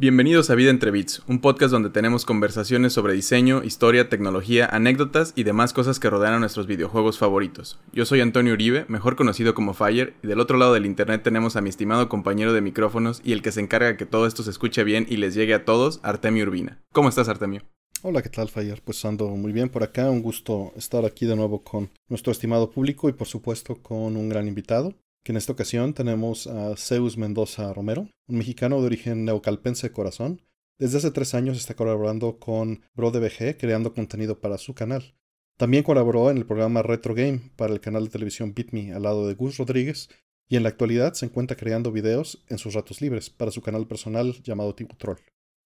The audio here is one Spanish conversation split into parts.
Bienvenidos a Vida entre Bits, un podcast donde tenemos conversaciones sobre diseño, historia, tecnología, anécdotas y demás cosas que rodean a nuestros videojuegos favoritos. Yo soy Antonio Uribe, mejor conocido como Fire, y del otro lado del internet tenemos a mi estimado compañero de micrófonos y el que se encarga que todo esto se escuche bien y les llegue a todos, Artemio Urbina. ¿Cómo estás, Artemio? Hola, ¿qué tal, Fire? Pues ando muy bien por acá, un gusto estar aquí de nuevo con nuestro estimado público y por supuesto con un gran invitado que en esta ocasión tenemos a Zeus Mendoza Romero, un mexicano de origen neocalpense de corazón. Desde hace tres años está colaborando con BroDBG creando contenido para su canal. También colaboró en el programa Retro Game para el canal de televisión BitMe al lado de Gus Rodríguez y en la actualidad se encuentra creando videos en sus ratos libres para su canal personal llamado Troll,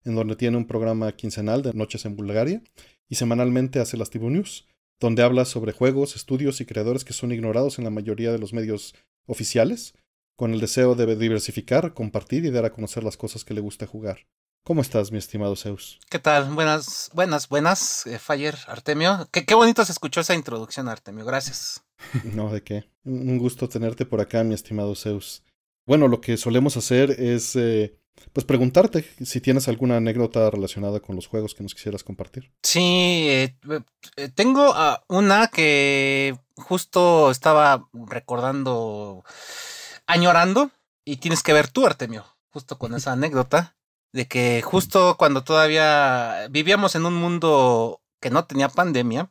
en donde tiene un programa quincenal de noches en Bulgaria y semanalmente hace las Tibu News, donde habla sobre juegos, estudios y creadores que son ignorados en la mayoría de los medios oficiales, con el deseo de diversificar, compartir y dar a conocer las cosas que le gusta jugar. ¿Cómo estás, mi estimado Zeus? ¿Qué tal? Buenas, buenas, buenas, eh, Fire, Artemio. Qué, qué, bonito se escuchó esa introducción, Artemio. Gracias. no, de qué. Un gusto tenerte por acá, mi estimado Zeus. Bueno, lo que solemos hacer es eh, pues preguntarte si tienes alguna anécdota relacionada con los juegos que nos quisieras compartir. Sí, eh, eh, tengo ah, una que justo estaba recordando, añorando, y tienes que ver tú, Artemio, justo con esa anécdota, de que justo cuando todavía vivíamos en un mundo que no tenía pandemia,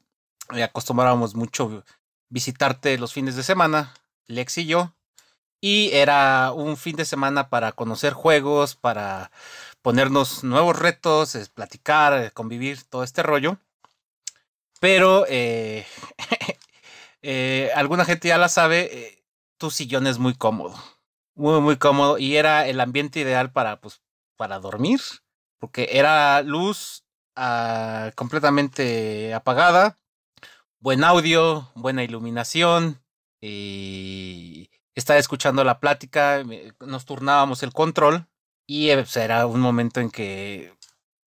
eh, acostumbrábamos mucho visitarte los fines de semana, Lex y yo, y era un fin de semana para conocer juegos, para ponernos nuevos retos, platicar, eh, convivir, todo este rollo. Pero eh, eh, alguna gente ya la sabe, tu sillón es muy cómodo, muy, muy cómodo y era el ambiente ideal para, pues, para dormir, porque era luz ah, completamente apagada, buen audio, buena iluminación y estaba escuchando la plática, eh, nos turnábamos el control y eh, pues, era un momento en que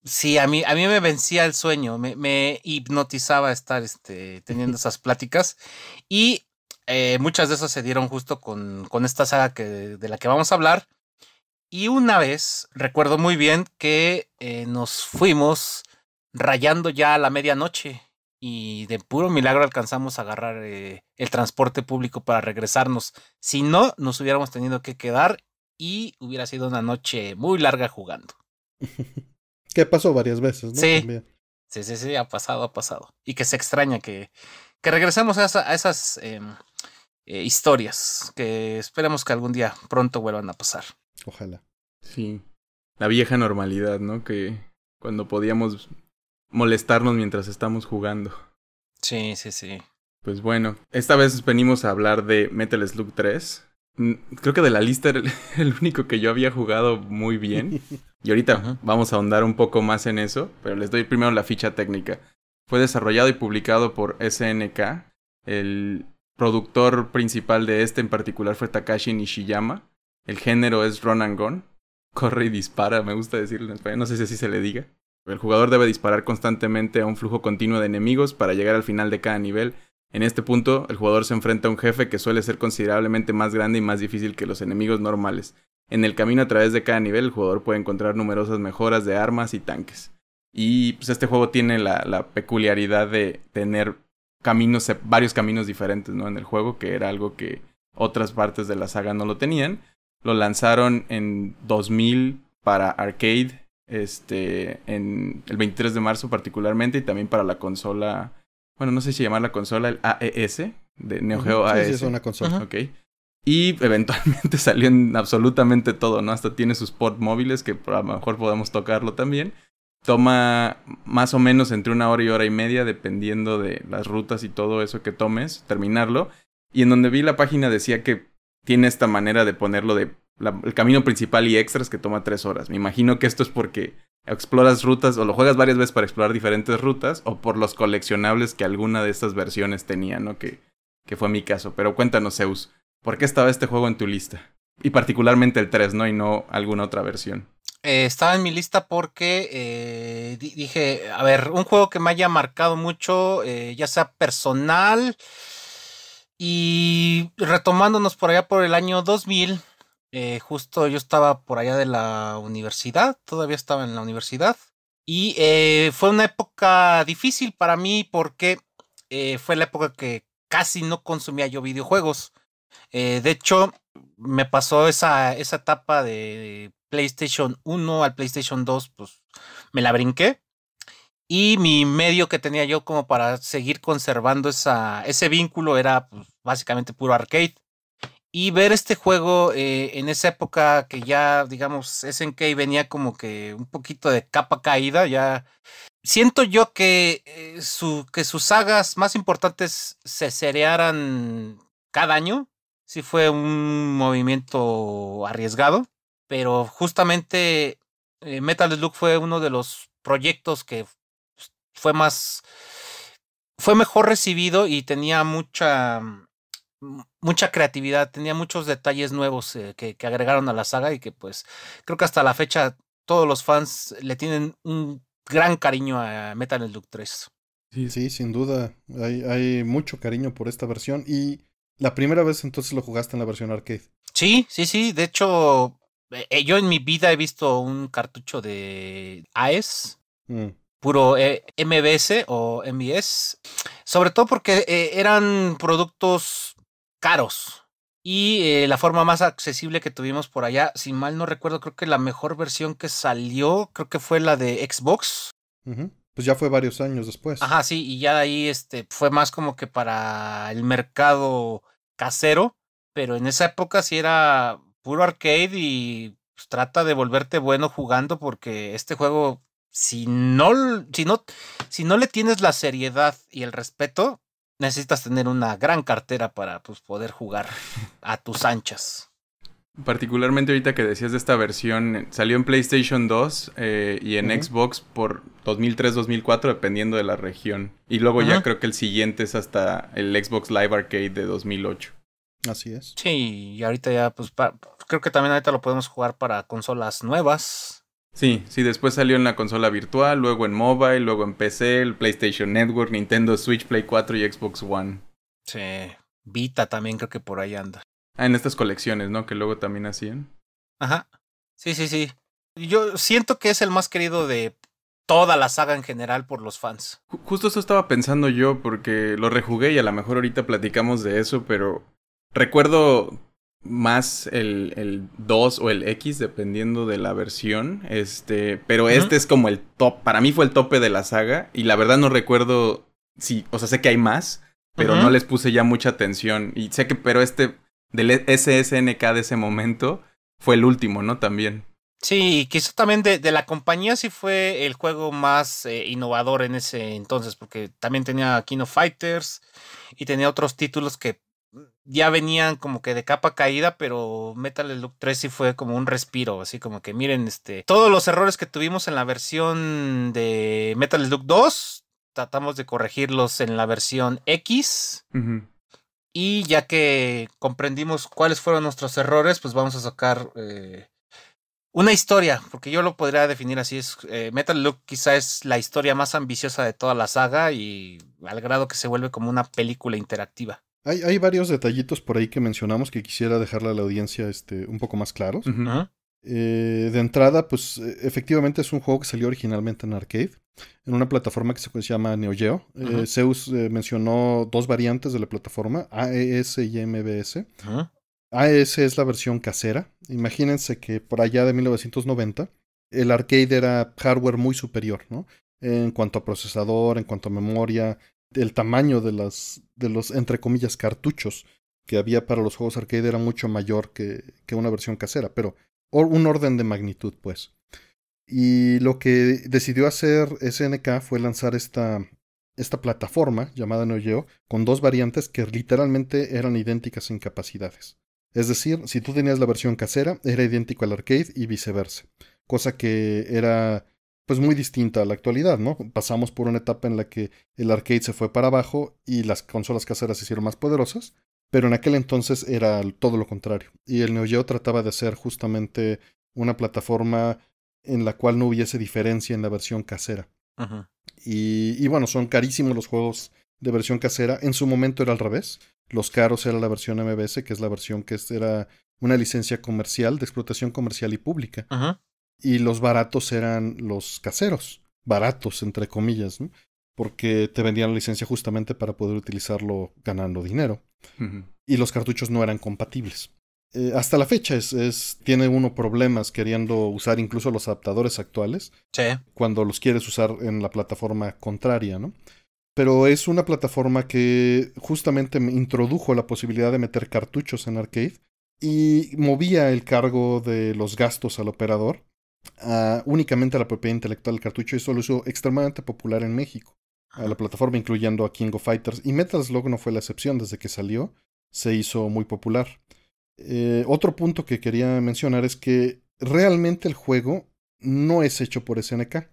sí, a mí, a mí me vencía el sueño, me, hipnotizaba estar este, teniendo esas pláticas y eh, muchas de esas se dieron justo con, esta saga que, de la que vamos a hablar. Y una vez, recuerdo muy bien que nos fuimos rayando ya a la medianoche y de puro milagro alcanzamos a agarrar eh, el transporte público para regresarnos. Si no, nos hubiéramos tenido que quedar y hubiera sido una noche muy larga jugando. que pasó varias veces, ¿no? Sí. Sí, sí, sí, ha pasado, ha pasado. Y que se extraña que, que regresemos a, a esas em, eh, historias que esperemos que algún día pronto vuelvan a pasar. Ojalá. Sí. La vieja normalidad, ¿no? Que cuando podíamos molestarnos mientras estamos jugando. Sí, sí, sí. Pues bueno, esta vez venimos a hablar de Metal Slug 3. Mm, creo que de la lista era el único que yo había jugado muy bien. Y ahorita vamos a ahondar un poco más en eso, pero les doy primero la ficha técnica. Fue desarrollado y publicado por SNK. El productor principal de este en particular fue Takashi Nishiyama. El género es Run and Gun. Corre y dispara, me gusta decirlo en español. No sé si así se le diga. El jugador debe disparar constantemente a un flujo continuo de enemigos para llegar al final de cada nivel. En este punto, el jugador se enfrenta a un jefe que suele ser considerablemente más grande y más difícil que los enemigos normales. En el camino a través de cada nivel, el jugador puede encontrar numerosas mejoras de armas y tanques. Y pues este juego tiene la, peculiaridad de tener caminos, varios caminos diferentes ¿no? en el juego, que era algo que otras partes de la saga no lo tenían. Lo lanzaron en 2000 para arcade este, en el 23 de marzo particularmente y también para la consola, bueno, no sé si llamar la consola el AES, de Neo Geo AES. Sí, e es una consola. Ok. Y eventualmente salió en absolutamente todo, ¿no? Hasta tiene sus port móviles que a lo mejor podamos tocarlo también. Toma más o menos entre una hora y hora y media, dependiendo de las rutas y todo eso que tomes, terminarlo. Y en donde vi la página decía que tiene esta manera de ponerlo de el camino principal y extras que toma tres horas. Me imagino que esto es porque exploras rutas o lo juegas varias veces para explorar diferentes rutas o por los coleccionables que alguna de estas versiones tenía, ¿no? Que, que fue mi caso. Pero cuéntanos, Zeus, ¿por qué estaba este juego en tu lista? Y particularmente el 3, ¿no? Y no alguna otra versión. Eh, estaba en mi lista porque eh, dije, a ver, un juego que me haya marcado mucho, eh, ya sea personal, y retomándonos por allá por el año 2000, eh, justo yo estaba por allá de la universidad, todavía estaba en la universidad. Y eh, fue una época difícil para mí porque eh, fue la época que casi no consumía yo videojuegos. de hecho, me pasó esa, esa etapa de PlayStation 1 al PlayStation 2, pues me la brinqué. Y mi medio que tenía yo como para seguir conservando esa, ese vínculo era pues, básicamente puro arcade. Y ver este juego eh, en esa época que ya, digamos, SNK venía como que un poquito de capa caída, ya siento yo que, eh, su, que sus sagas más importantes se cerearan cada año. Sí fue un movimiento arriesgado, pero justamente eh, Metal Slug fue uno de los proyectos que fue más, fue mejor recibido y tenía mucha mucha creatividad, tenía muchos detalles nuevos eh, que, agregaron a la saga y que pues creo que hasta la fecha todos los fans le tienen un gran cariño a Metal Slug 3. Sí, sí, sin duda. Hay, mucho cariño por esta versión y la primera vez entonces lo jugaste en la versión arcade. Sí, sí, sí. De hecho, eh, eh, yo en mi vida he visto un cartucho de AES. Mm. puro MBS o MBS, sobre todo porque eran productos caros. Y eh, la forma más accesible que tuvimos por allá, si mal no recuerdo, creo que la mejor versión que salió, creo que fue la de Xbox. Pues ya fue varios años después. Ajá, sí, y ya de ahí este, fue más como que para el mercado casero, pero en esa época sí era puro arcade y pues, trata de volverte bueno jugando porque este juego, si no, si, no, si no le tienes la seriedad y el respeto, necesitas tener una gran cartera para pues, poder jugar a tus anchas. Particularmente ahorita que decías de esta versión, salió en PlayStation 2 eh, y en Xbox por 2003-2004, dependiendo de la región. Y luego ya creo que el siguiente es hasta el Xbox Live Arcade de 2008. Así es. Sí, y ahorita ya, pues creo que también ahorita lo podemos jugar para consolas nuevas. Sí, sí, después salió en la consola virtual, luego en mobile, luego en PC, el PlayStation Network, Nintendo Switch, Play 4 y Xbox One. Sí, Vita también creo que por ahí anda. Ah, en estas colecciones, ¿no? Que luego también hacían. Ajá. Sí, sí, sí. Yo siento que es el más querido de toda la saga en general por los fans. Justo eso estaba pensando yo porque lo rejugué y a lo mejor ahorita platicamos de eso, pero recuerdo más el, 2 o el X, dependiendo de la versión. Este, pero este es como el top. Para mí fue el tope de la saga. Y la verdad no recuerdo si. O sea, sé que hay más, pero no les puse ya mucha atención. Y sé que, pero este del e, SSNK de ese momento fue el último, ¿no? También. Sí, y quizá también de, la compañía sí fue el juego más eh, innovador en ese entonces, porque también tenía Kino Fighters y tenía otros títulos que ya venían como que de capa caída, pero Metal Look 3 sí fue como un respiro, así como que miren, este, todos los errores que tuvimos en la versión de Metal Look 2, tratamos de corregirlos en la versión X. Y ya que comprendimos cuáles fueron nuestros errores, pues vamos a sacar eh, una historia, porque yo lo podría definir así. Es, eh, Metal Look quizá es la historia más ambiciosa de toda la saga y al grado que se vuelve como una película interactiva. Hay, varios detallitos por ahí que mencionamos que quisiera dejarle a la audiencia este, un poco más claros. Eh, de entrada, pues e, efectivamente es un juego que salió originalmente en arcade, en una plataforma que se llama Neo Geo. Eh, Zeus eh, mencionó dos variantes de la plataforma, AES y MBS. AES es la versión casera. Imagínense que por allá de 1990 el arcade era hardware muy superior, ¿no? En cuanto a procesador, en cuanto a memoria, el tamaño de las de los entre comillas cartuchos que había para los juegos arcade era mucho mayor que, que una versión casera, pero un orden de magnitud, pues. Y lo que decidió hacer SNK fue lanzar esta, esta plataforma llamada Neo con dos variantes que literalmente eran idénticas en capacidades. Es decir, si tú tenías la versión casera, era idéntico al arcade y viceversa, cosa que era pues muy distinta a la actualidad, ¿no? Pasamos por una etapa en la que el arcade se fue para abajo y las consolas caseras se hicieron más poderosas, pero en aquel entonces era todo lo contrario. Y el Neo Geo trataba de ser justamente una plataforma en la cual no hubiese diferencia en la versión casera. Ajá. Y, bueno, son carísimos los juegos de versión casera. En su momento era al revés. Los caros era la versión MBS, que es la versión que era una licencia comercial, de explotación comercial y pública. Ajá y los baratos eran los caseros, baratos entre comillas, porque te vendían la licencia justamente para poder utilizarlo ganando dinero. Y los cartuchos no eran compatibles. Eh, hasta la fecha es, tiene uno problemas queriendo usar incluso los adaptadores actuales sí. cuando los quieres usar en la plataforma contraria, ¿no? Pero es una plataforma que justamente introdujo la posibilidad de meter cartuchos en arcade y movía el cargo de los gastos al operador únicamente a la propiedad intelectual del cartucho y solo hizo extremadamente popular en México. A la plataforma, incluyendo a King of Fighters. Y Metal Slug no fue la excepción, desde que salió se hizo muy popular. Eh, otro punto que quería mencionar es que realmente el juego no es hecho por SNK.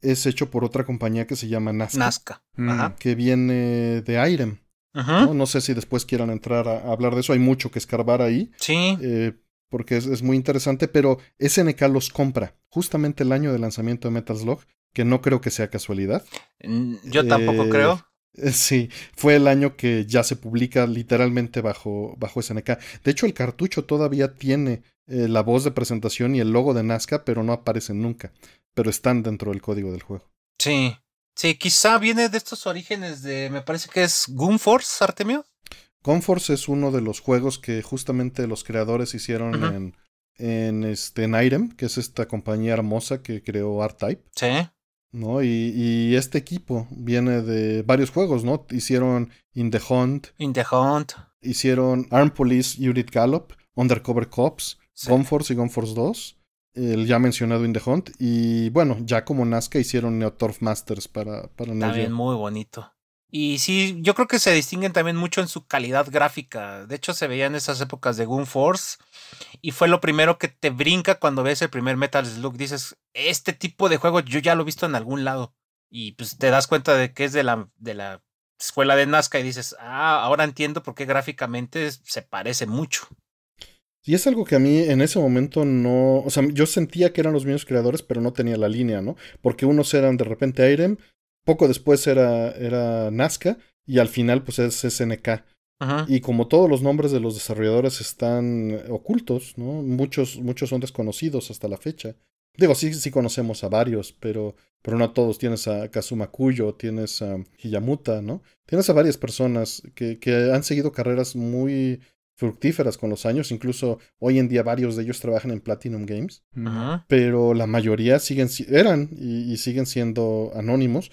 Es hecho por otra compañía que se llama Nazca. Nazca. Mm. Que viene de Irem. ¿no? sé si después quieran entrar a, hablar de eso. Hay mucho que escarbar ahí. Sí. Eh, porque es, muy interesante, pero SNK los compra justamente el año de lanzamiento de Metal Slug, que no creo que sea casualidad. Mm, yo tampoco eh, creo. Eh, sí, fue el año que ya se publica literalmente bajo, bajo SNK. De hecho, el cartucho todavía tiene eh, la voz de presentación y el logo de Nazca, pero no aparecen nunca. Pero están dentro del código del juego. Sí, sí, quizá viene de estos orígenes de, me parece que es Gunforce, Artemio. Conforce es uno de los juegos que justamente los creadores hicieron en, en, este, que es esta compañía hermosa que creó R-Type. Sí. ¿no? Y, este equipo viene de varios juegos, ¿no? Hicieron In the Hunt. In the Hunt. Hicieron Arm Police, Unit Gallop, Undercover Cops, Conforce y Conforce 2. El ya mencionado In the Hunt. Y bueno, ya como Nazca hicieron Neotorf Masters para, para También muy bonito. Y sí, yo creo que se distinguen también mucho en su calidad gráfica. De hecho, se veía en esas épocas de Gun Force. Y fue lo primero que te brinca cuando ves el primer Metal Slug. Dices, este tipo de juego yo ya lo he visto en algún lado. Y pues te das cuenta de que es de la, de la escuela de Nazca y dices, ah, ahora entiendo por qué gráficamente se parece mucho. Y es algo que a mí en ese momento no, o sea, yo sentía que eran los mismos creadores, pero no tenía la línea, ¿no? Porque unos eran de repente Irem poco después era, era Nazca y al final pues es SNK. Y como todos los nombres de los desarrolladores están ocultos, ¿no? Muchos, muchos son desconocidos hasta la fecha. Digo, sí, sí conocemos a varios, pero, pero no a todos. Tienes a Kazuma Kuyo, tienes a Hiyamuta, ¿no? Tienes a varias personas que, han seguido carreras muy fructíferas con los años. Incluso hoy en día varios de ellos trabajan en Platinum Games. Pero la mayoría siguen, eran y siguen siendo anónimos.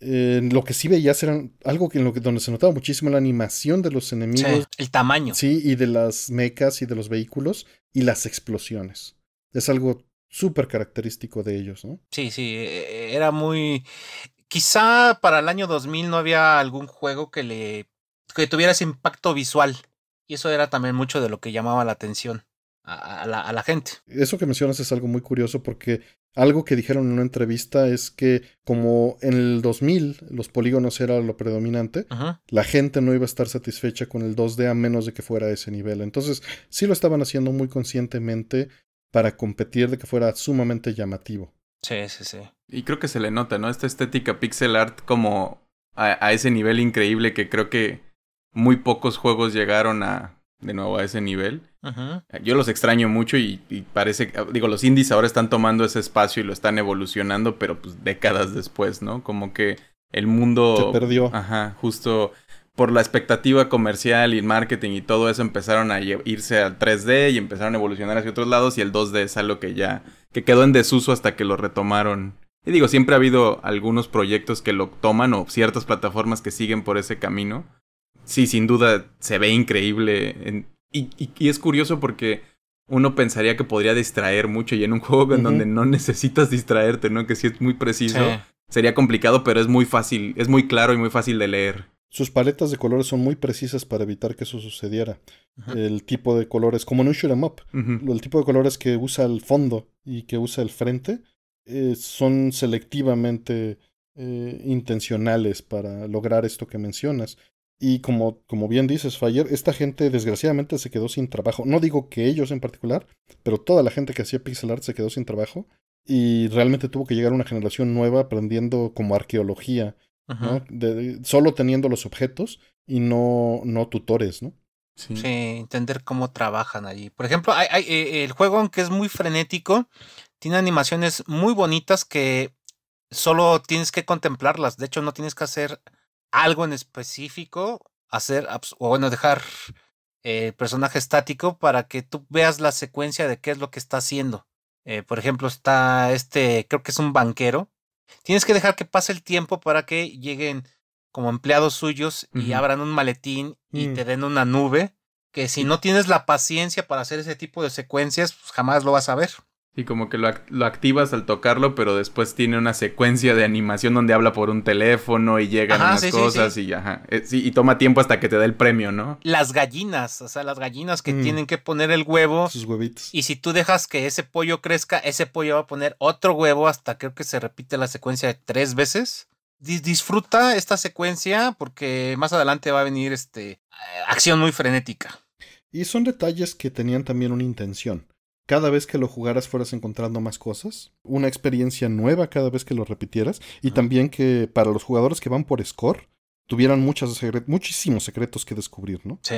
Eh, lo que sí veías eran algo que en lo que donde se notaba muchísimo la animación de los enemigos. el tamaño. Sí, y de las mecas y de los vehículos y las explosiones. Es algo súper característico de ellos, ¿no? Sí, sí, e, e, era muy... Quizá para el año 2000 no había algún juego que le... que tuviera ese impacto visual. Y eso era también mucho de lo que llamaba la atención a la gente. Eso que mencionas es algo muy curioso porque algo que dijeron en una entrevista es que como en el 2000 los polígonos era lo predominante, la gente no iba a estar satisfecha con el 2D a menos de que fuera a ese nivel. Entonces sí lo estaban haciendo muy conscientemente para competir de que fuera sumamente llamativo. Sí, sí, sí. Y creo que se le nota, ¿no? Esta estética pixel art como a, a ese nivel increíble que creo que muy pocos juegos llegaron a, de nuevo, a ese nivel. Eh, yo los extraño mucho y, parece, eh, digo, los indies ahora están tomando ese espacio y lo están evolucionando, pero pues décadas después, ¿no? Como que el mundo... Se perdió. Ajá, justo por la expectativa comercial y marketing y todo eso empezaron a irse al 3D y empezaron a evolucionar hacia otros lados y el 2D es algo que ya, que quedó en desuso hasta que lo retomaron. Y digo, siempre ha habido algunos proyectos que lo toman o ciertas plataformas que siguen por ese camino. Sí, sin duda se ve increíble en, y, es curioso porque uno pensaría que podría distraer mucho y en un juego en donde no necesitas distraerte, ¿no? Que si es muy preciso, sería complicado, pero es muy fácil, es muy claro y muy fácil de leer. Sus paletas de colores son muy precisas para evitar que eso sucediera. El tipo de colores, como en un shoot up, el tipo de colores que usa el fondo y que usa el frente eh, son selectivamente eh, intencionales para lograr esto que mencionas. Y como, como bien dices, Fayer, esta gente desgraciadamente se quedó sin trabajo. No digo que ellos en particular, pero toda la gente que hacía pixel art se quedó sin trabajo. Y realmente tuvo que llegar una generación nueva aprendiendo como arqueología, de, solo teniendo los objetos y no, no tutores, ¿no? Sí. entender cómo trabajan allí. Por ejemplo, hay, eh, el juego, aunque es muy frenético, tiene animaciones muy bonitas que solo tienes que contemplarlas. De hecho, no tienes que hacer algo en específico, hacer, o bueno, dejar eh, personaje estático para que tú veas la secuencia de qué es lo que está haciendo. Eh, por ejemplo, está este, creo que es un banquero. Tienes que dejar que pase el tiempo para que lleguen como empleados suyos y abran un maletín y mm. te den una nube, que si no tienes la paciencia para hacer ese tipo de secuencias, pues jamás lo vas a ver. Y como que lo, activas al tocarlo, pero después tiene una secuencia de animación donde habla por un teléfono y llegan unas cosas y ajá. Eh, y toma tiempo hasta que te dé el premio, ¿no? Las gallinas, o sea, las gallinas que mm. tienen que poner el huevo. Sus huevitos. Y si tú dejas que ese pollo crezca, ese pollo va a poner otro huevo hasta creo que se repite la secuencia de tres veces. disfruta esta secuencia porque más adelante va a venir este acción muy frenética. Y son detalles que tenían también una intención cada vez que lo jugaras fueras encontrando más cosas, una experiencia nueva cada vez que lo repitieras, y también que para los jugadores que van por score, tuvieran muchísimos secretos que descubrir, ¿no? Sí.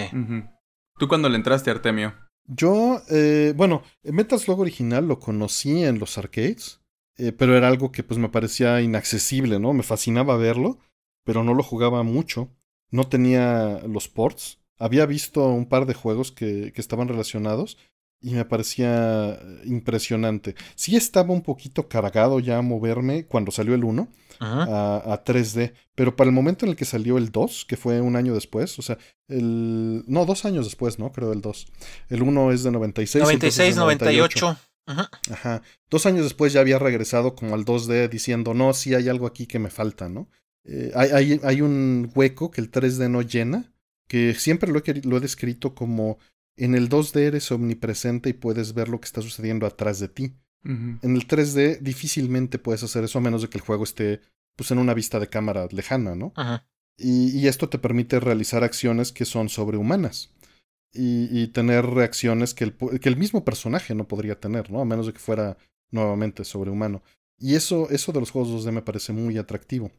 ¿Tú cuando le entraste, Artemio? Yo, eh, bueno, Meta's Logo original lo conocí en los arcades, eh, pero era algo que pues me parecía inaccesible, ¿no? Me fascinaba verlo, pero no lo jugaba mucho. No tenía los ports. Había visto un par de juegos que, que estaban relacionados, y me parecía eh, impresionante. Sí estaba un poquito cargado ya a moverme cuando salió el 1 a, 3D, pero para el momento en el que salió el 2, que fue un año después, o sea, el... No, dos años después, ¿no? Creo el 2. El 1 es de 96. 96, 98. Ajá. Ajá. Dos años después ya había regresado como al 2D diciendo, no, sí hay algo aquí que me falta, ¿no? Eh, hay, hay, un hueco que el 3D no llena, que siempre lo lo he descrito como en el 2D eres omnipresente y puedes ver lo que está sucediendo atrás de ti. En el 3D difícilmente puedes hacer eso a menos de que el juego esté pues, en una vista de cámara lejana, ¿no? Y, esto te permite realizar acciones que son sobrehumanas y, tener reacciones que el, mismo personaje no podría tener, ¿no? A menos de que fuera nuevamente sobrehumano. Y eso, eso de los juegos 2D me parece muy atractivo.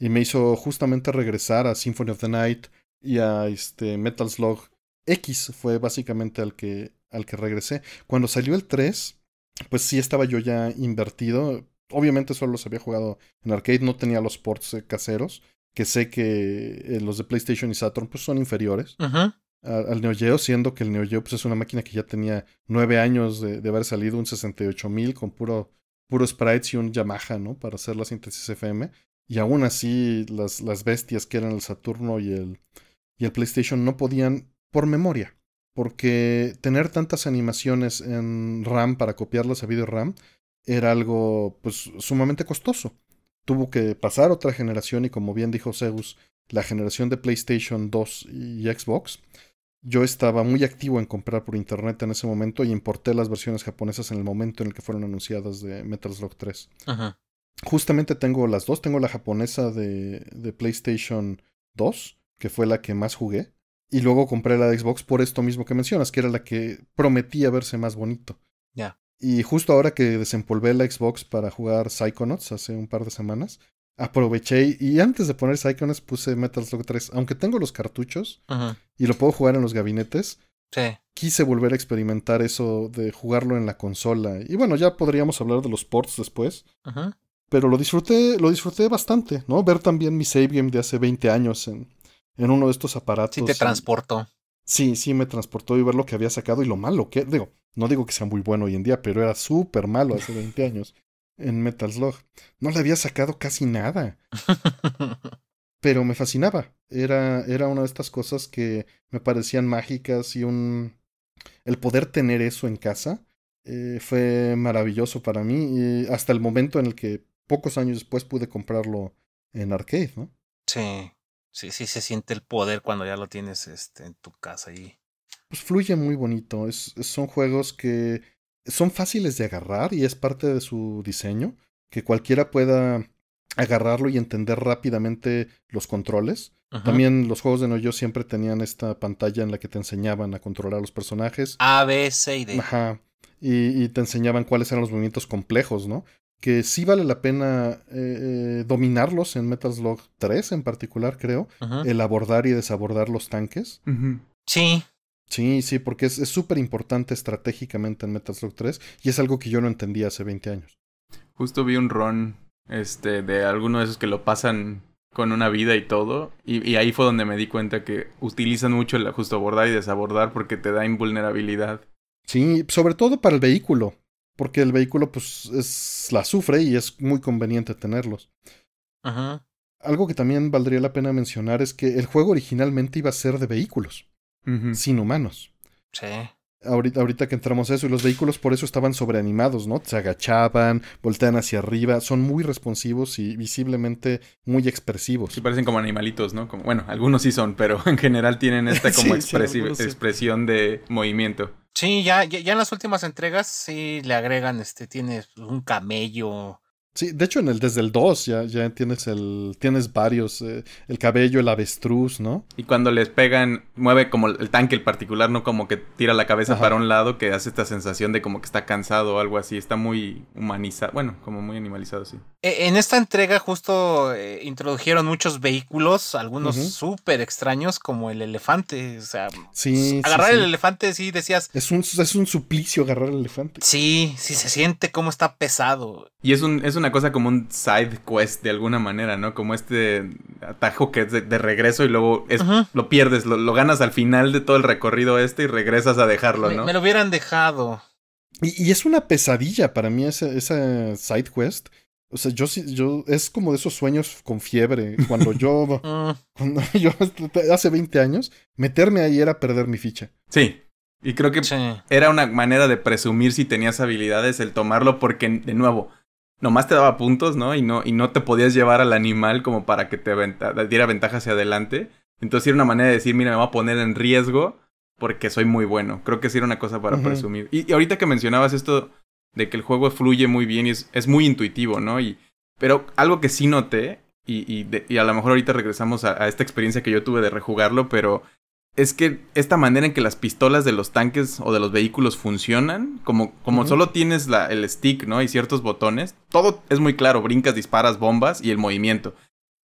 Y me hizo justamente regresar a Symphony of the Night y a este, Metal Slug X fue básicamente al que, al que regresé. Cuando salió el 3, pues sí estaba yo ya invertido. Obviamente solo los había jugado en arcade, no tenía los ports eh, caseros, que sé que eh, los de PlayStation y Saturn pues son inferiores. Al Neo Geo, siendo que el Neo Geo pues, es una máquina que ya tenía nueve años de, haber salido, un 68000 con puro, sprites y un Yamaha, ¿no? Para hacer la síntesis FM. Y aún así, las, las bestias que eran el Saturno y el, y el PlayStation no podían por memoria, porque tener tantas animaciones en RAM para copiarlas a video RAM era algo pues sumamente costoso. Tuvo que pasar otra generación y como bien dijo Zeus, la generación de PlayStation 2 y Xbox, yo estaba muy activo en comprar por internet en ese momento y importé las versiones japonesas en el momento en el que fueron anunciadas de Metal Slug 3. Justamente tengo las dos, tengo la japonesa de, de PlayStation 2, que fue la que más jugué, y luego compré la Xbox por esto mismo que mencionas, que era la que prometía verse más bonito. Ya. Y justo ahora que desempolvé la Xbox para jugar Psychonauts hace un par de semanas, aproveché y antes de poner Psychonauts puse Metal Slug 3. Aunque tengo los cartuchos y lo puedo jugar en los gabinetes, sí. quise volver a experimentar eso de jugarlo en la consola. Y bueno, ya podríamos hablar de los ports después. Pero lo disfruté, lo disfruté bastante, ¿no? Ver también mi save game de hace 20 años en, en uno de estos aparatos. Sí, te transportó. Sí, sí, me transportó y ver lo que había sacado y lo malo que, digo, no digo que sea muy bueno hoy en día, pero era súper malo hace 20 años en Metal Slug. No le había sacado casi nada. pero me fascinaba. Era, era una de estas cosas que me parecían mágicas y un... El poder tener eso en casa eh, fue maravilloso para mí, y hasta el momento en el que pocos años después pude comprarlo en arcade, ¿no? Sí sí, sí se siente el poder cuando ya lo tienes este, en tu casa y. Pues fluye muy bonito. Es, son juegos que son fáciles de agarrar y es parte de su diseño. Que cualquiera pueda agarrarlo y entender rápidamente los controles. También los juegos de No Yo siempre tenían esta pantalla en la que te enseñaban a controlar los personajes. A, B, C y D. Ajá. Y, y, te enseñaban cuáles eran los movimientos complejos, ¿no? que sí vale la pena eh, eh, dominarlos en Metal Slug 3 en particular, creo, el abordar y desabordar los tanques. Sí. Sí, sí, porque es súper importante estratégicamente en Metal Slug 3 y es algo que yo no entendía hace 20 años. Justo vi un run este, de alguno de esos que lo pasan con una vida y todo. Y, y, ahí fue donde me di cuenta que utilizan mucho el justo abordar y desabordar porque te da invulnerabilidad. Sí, sobre todo para el vehículo porque el vehículo pues es, la sufre y es muy conveniente tenerlos. Ajá. Algo que también valdría la pena mencionar es que el juego originalmente iba a ser de vehículos, sin humanos. Sí. Ahorita, que entramos a eso, y los vehículos por eso estaban sobreanimados, ¿no? Se agachaban, voltean hacia arriba, son muy responsivos y visiblemente muy expresivos. Sí, parecen como animalitos, ¿no? Como, bueno, algunos sí son, pero en general tienen esta como expresión de movimiento. Sí, ya, ya, ya, en las últimas entregas sí le agregan, este, tiene un camello, Sí, de hecho en el desde el 2 ya, ya tienes el tienes varios, eh, el cabello, el avestruz, ¿no? Y cuando les pegan, mueve como el tanque el particular, no como que tira la cabeza para un lado, que hace esta sensación de como que está cansado o algo así, está muy humanizado, bueno, como muy animalizado, sí. E, en esta entrega justo eh, introdujeron muchos vehículos, algunos súper extraños, como el elefante, o sea, agarrar el elefante, sí, decías... Es un, es un suplicio agarrar el elefante. Sí, sí, se siente como está pesado. Y es, un, es una cosa como un side quest de alguna manera, ¿no? Como este atajo que es de, regreso y luego lo pierdes, lo, ganas al final de todo el recorrido este y regresas a dejarlo, ¿no? Me, lo hubieran dejado. Y, es una pesadilla para mí ese side quest. O sea, yo yo es como de esos sueños con fiebre. Cuando yo, ah. hace 20 años, meterme ahí era perder mi ficha. Sí. Y creo que era una manera de presumir si tenías habilidades el tomarlo porque, de nuevo, nomás te daba puntos, ¿no? Y no, y no te podías llevar al animal como para que te diera ventaja hacia adelante. Entonces era una manera de decir, mira, me voy a poner en riesgo porque soy muy bueno. Creo que sí era una cosa para presumir. Y, ahorita que mencionabas esto de que el juego fluye muy bien y es, es muy intuitivo, ¿no? Y, pero algo que sí noté, y, y, a lo mejor ahorita regresamos a, esta experiencia que yo tuve de rejugarlo, pero es que esta manera en que las pistolas de los tanques o de los vehículos funcionan, como, como solo tienes el stick, ¿no? Y ciertos botones, todo es muy claro, brincas, disparas, bombas y el movimiento.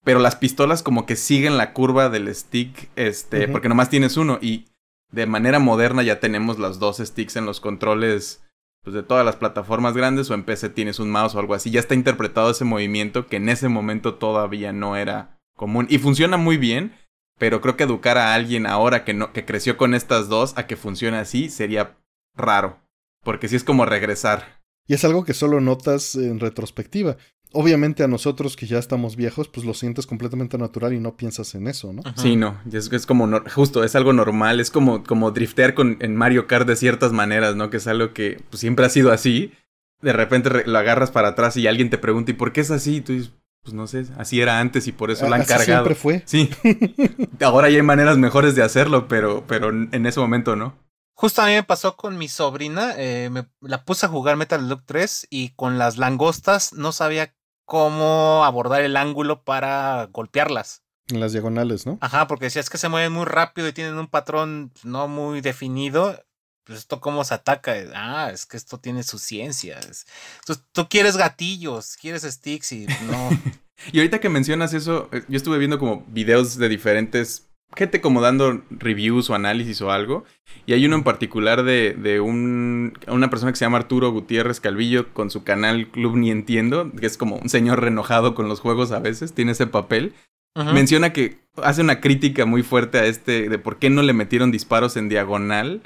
Pero las pistolas como que siguen la curva del stick, este, porque nomás tienes uno. Y de manera moderna ya tenemos las dos sticks en los controles pues, de todas las plataformas grandes o en PC tienes un mouse o algo así. Ya está interpretado ese movimiento que en ese momento todavía no era común. Y funciona muy bien. Pero creo que educar a alguien ahora que, no, que creció con estas dos a que funcione así sería raro. Porque sí es como regresar. Y es algo que solo notas en retrospectiva. Obviamente a nosotros que ya estamos viejos, pues lo sientes completamente natural y no piensas en eso, ¿no? Sí, no, es, es como justo, es algo normal, es como, como driftear con, en Mario Kart de ciertas maneras, ¿no? Que es algo que pues, siempre ha sido así. De repente lo agarras para atrás y alguien te pregunta, ¿y por qué es así? Y tú dices, pues no sé, así era antes y por eso la han Siempre fue. Sí. Ahora ya hay maneras mejores de hacerlo, pero, pero en ese momento no. Justo a mí me pasó con mi sobrina, eh, me la puse a jugar Metal Look 3 y con las langostas no sabía cómo abordar el ángulo para golpearlas. En las diagonales, ¿no? Ajá, porque decías es que se mueven muy rápido y tienen un patrón no muy definido pues esto cómo se ataca. Eh, ah, es que esto tiene sus ciencias. Entonces, tú quieres gatillos, quieres sticks y no. y ahorita que mencionas eso, eh, yo estuve viendo como videos de diferentes gente como dando reviews o análisis o algo. Y hay uno en particular de, un, una persona que se llama Arturo Gutiérrez Calvillo con su canal Club Ni Entiendo, que es como un señor renojado con los juegos a veces, tiene ese papel. Menciona que hace una crítica muy fuerte a este de por qué no le metieron disparos en diagonal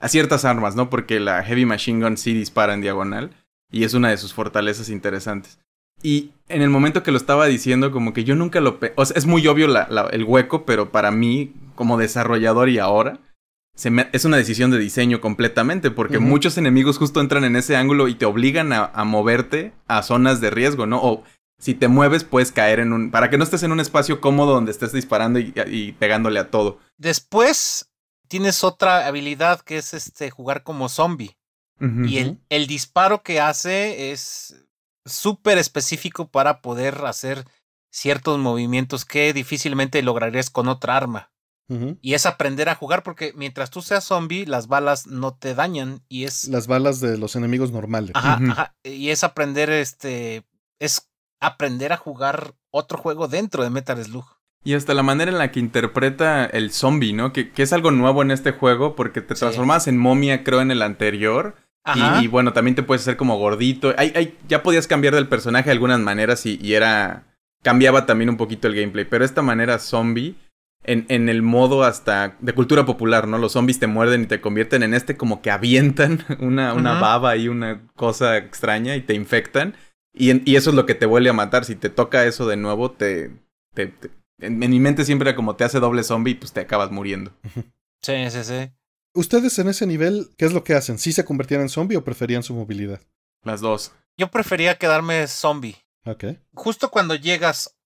a ciertas armas, ¿no? Porque la Heavy Machine Gun sí dispara en diagonal y es una de sus fortalezas interesantes. Y en el momento que lo estaba diciendo, como que yo nunca lo... O sea, es muy obvio el hueco, pero para mí, como desarrollador y ahora, es una decisión de diseño completamente, porque muchos enemigos justo entran en ese ángulo y te obligan a, moverte a zonas de riesgo, ¿no? O si te mueves puedes caer en un... para que no estés en un espacio cómodo donde estés disparando y pegándole a todo. Después tienes otra habilidad que es este jugar como zombie. Y el, el, disparo que hace es súper específico para poder hacer ciertos movimientos que difícilmente lograrías con otra arma. Y es aprender a jugar porque mientras tú seas zombie, las balas no te dañan y es... Las balas de los enemigos normales. Y es aprender este... Es aprender a jugar otro juego dentro de Metal Slug. Y hasta la manera en la que interpreta el zombie, ¿no? Que, que es algo nuevo en este juego porque te transformas en momia, creo, en el anterior. Y, bueno, también te puedes hacer como gordito. ya podías cambiar del personaje de algunas maneras y, era... Cambiaba también un poquito el gameplay, pero esta manera zombie, en, en, el modo hasta de cultura popular, ¿no? Los zombies te muerden y te convierten en este como que avientan una, una baba y una cosa extraña y te infectan. Y, y eso es lo que te vuelve a matar. Si te toca eso de nuevo, te, te en, mi mente siempre como te hace doble zombie y pues te acabas muriendo. Sí, sí, sí. ¿Ustedes en ese nivel qué es lo que hacen? ¿Sí se convertían en zombie o preferían su movilidad? Las dos. Yo prefería quedarme zombie. Ok. Justo cuando llegas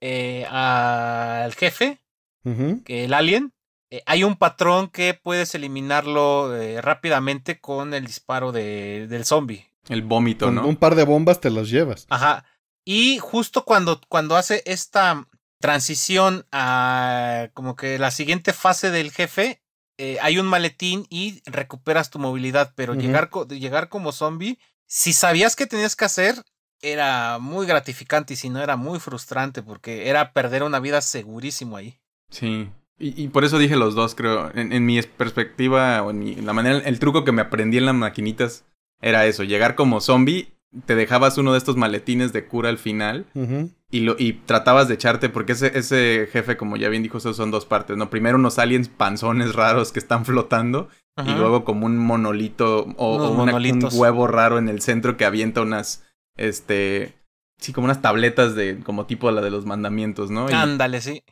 eh, al jefe, el alien, eh, hay un patrón que puedes eliminarlo eh, rápidamente con el disparo del zombie. El vómito, ¿no? Un par de bombas te las llevas. Ajá. Y justo cuando, cuando hace esta, transición a como que la siguiente fase del jefe, eh, hay un maletín y recuperas tu movilidad, pero llegar, llegar como zombie, si sabías que tenías que hacer, era muy gratificante y si no era muy frustrante porque era perder una vida segurísimo ahí. Sí. Y, por eso dije los dos, creo. En, mi perspectiva, o la manera, el truco que me aprendí en las maquinitas era eso, llegar como zombie te dejabas uno de estos maletines de cura al final y, lo, y tratabas de echarte, porque ese, ese jefe, como ya bien dijo, son dos partes, ¿no? Primero unos aliens panzones raros que están flotando y luego como un monolito o, un huevo raro en el centro que avienta unas, este, sí, como unas tabletas de, como tipo la de los mandamientos, ¿no? Ándale, sí.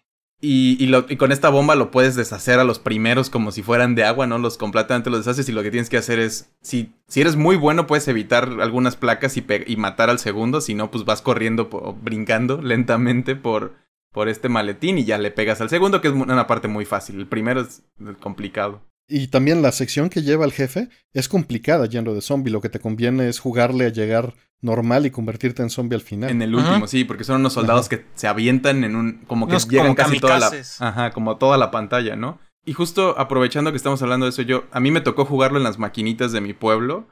Y, con esta bomba lo puedes deshacer a los primeros como si fueran de agua, ¿no? Los completamente los deshaces y lo que tienes que hacer es, si, si eres muy bueno puedes evitar algunas placas y, matar al segundo, si no, pues vas corriendo o brincando lentamente por, por este maletín y ya le pegas al segundo, que es una parte muy fácil. El primero es complicado. Y también la sección que lleva el jefe es complicada yendo de zombie. Lo que te conviene es jugarle a llegar normal y convertirte en zombie al final. En el último, sí, porque son unos soldados que se avientan en un. como que llegan casi toda la. Ajá, como toda la pantalla, ¿no? Y justo aprovechando que estamos hablando de eso, yo. A mí me tocó jugarlo en las maquinitas de mi pueblo.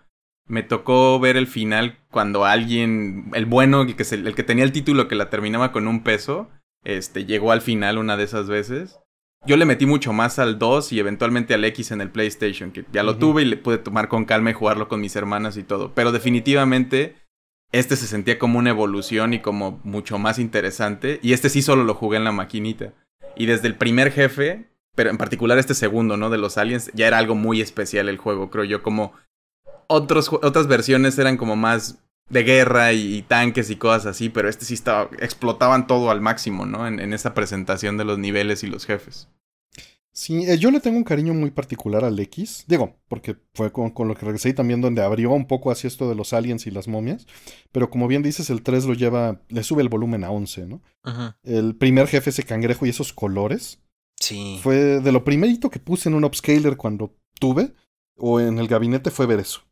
Me tocó ver el final cuando alguien. El bueno, el que, el que tenía el título que la terminaba con un peso. Este llegó al final una de esas veces yo le metí mucho más al 2 y eventualmente al X en el PlayStation, que ya lo tuve y le pude tomar con calma y jugarlo con mis hermanas y todo. Pero definitivamente este se sentía como una evolución y como mucho más interesante. Y este sí solo lo jugué en la maquinita. Y desde el primer jefe, pero en particular este segundo, ¿no? De los aliens, ya era algo muy especial el juego, creo yo, como... otras versiones eran como más de guerra y, tanques y cosas así, pero este sí estaba, explotaban todo al máximo, ¿no? En, en esa presentación de los niveles y los jefes. Sí, eh, yo le tengo un cariño muy particular al X, digo, porque fue con, con, lo que regresé también donde abrió un poco así esto de los aliens y las momias, pero como bien dices, el 3 lo lleva, le sube el volumen a 11, ¿no? Ajá. El primer jefe, ese cangrejo y esos colores. Sí. Fue de lo primerito que puse en un upscaler cuando tuve, o en el gabinete fue ver eso.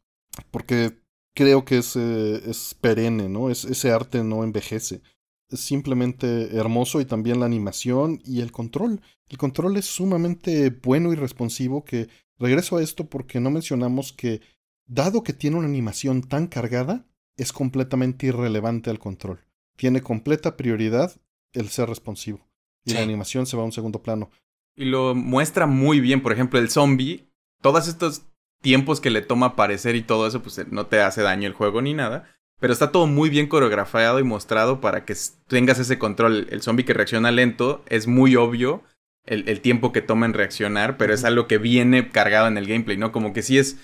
Porque creo que es, eh, es perenne, ¿no? Es, ese arte no envejece. Es simplemente hermoso y también la animación y el control. El control es sumamente bueno y responsivo que regreso a esto porque no mencionamos que dado que tiene una animación tan cargada, es completamente irrelevante al control. Tiene completa prioridad el ser responsivo. Y la animación se va a un segundo plano. Y lo muestra muy bien, por ejemplo, el zombie. Todas estas tiempos que le toma aparecer y todo eso, pues eh, no te hace daño el juego ni nada. Pero está todo muy bien coreografiado y mostrado para que tengas ese control. El zombie que reacciona lento es muy obvio el, tiempo que toma en reaccionar, pero es algo que viene cargado en el gameplay, ¿no? Como que sí es.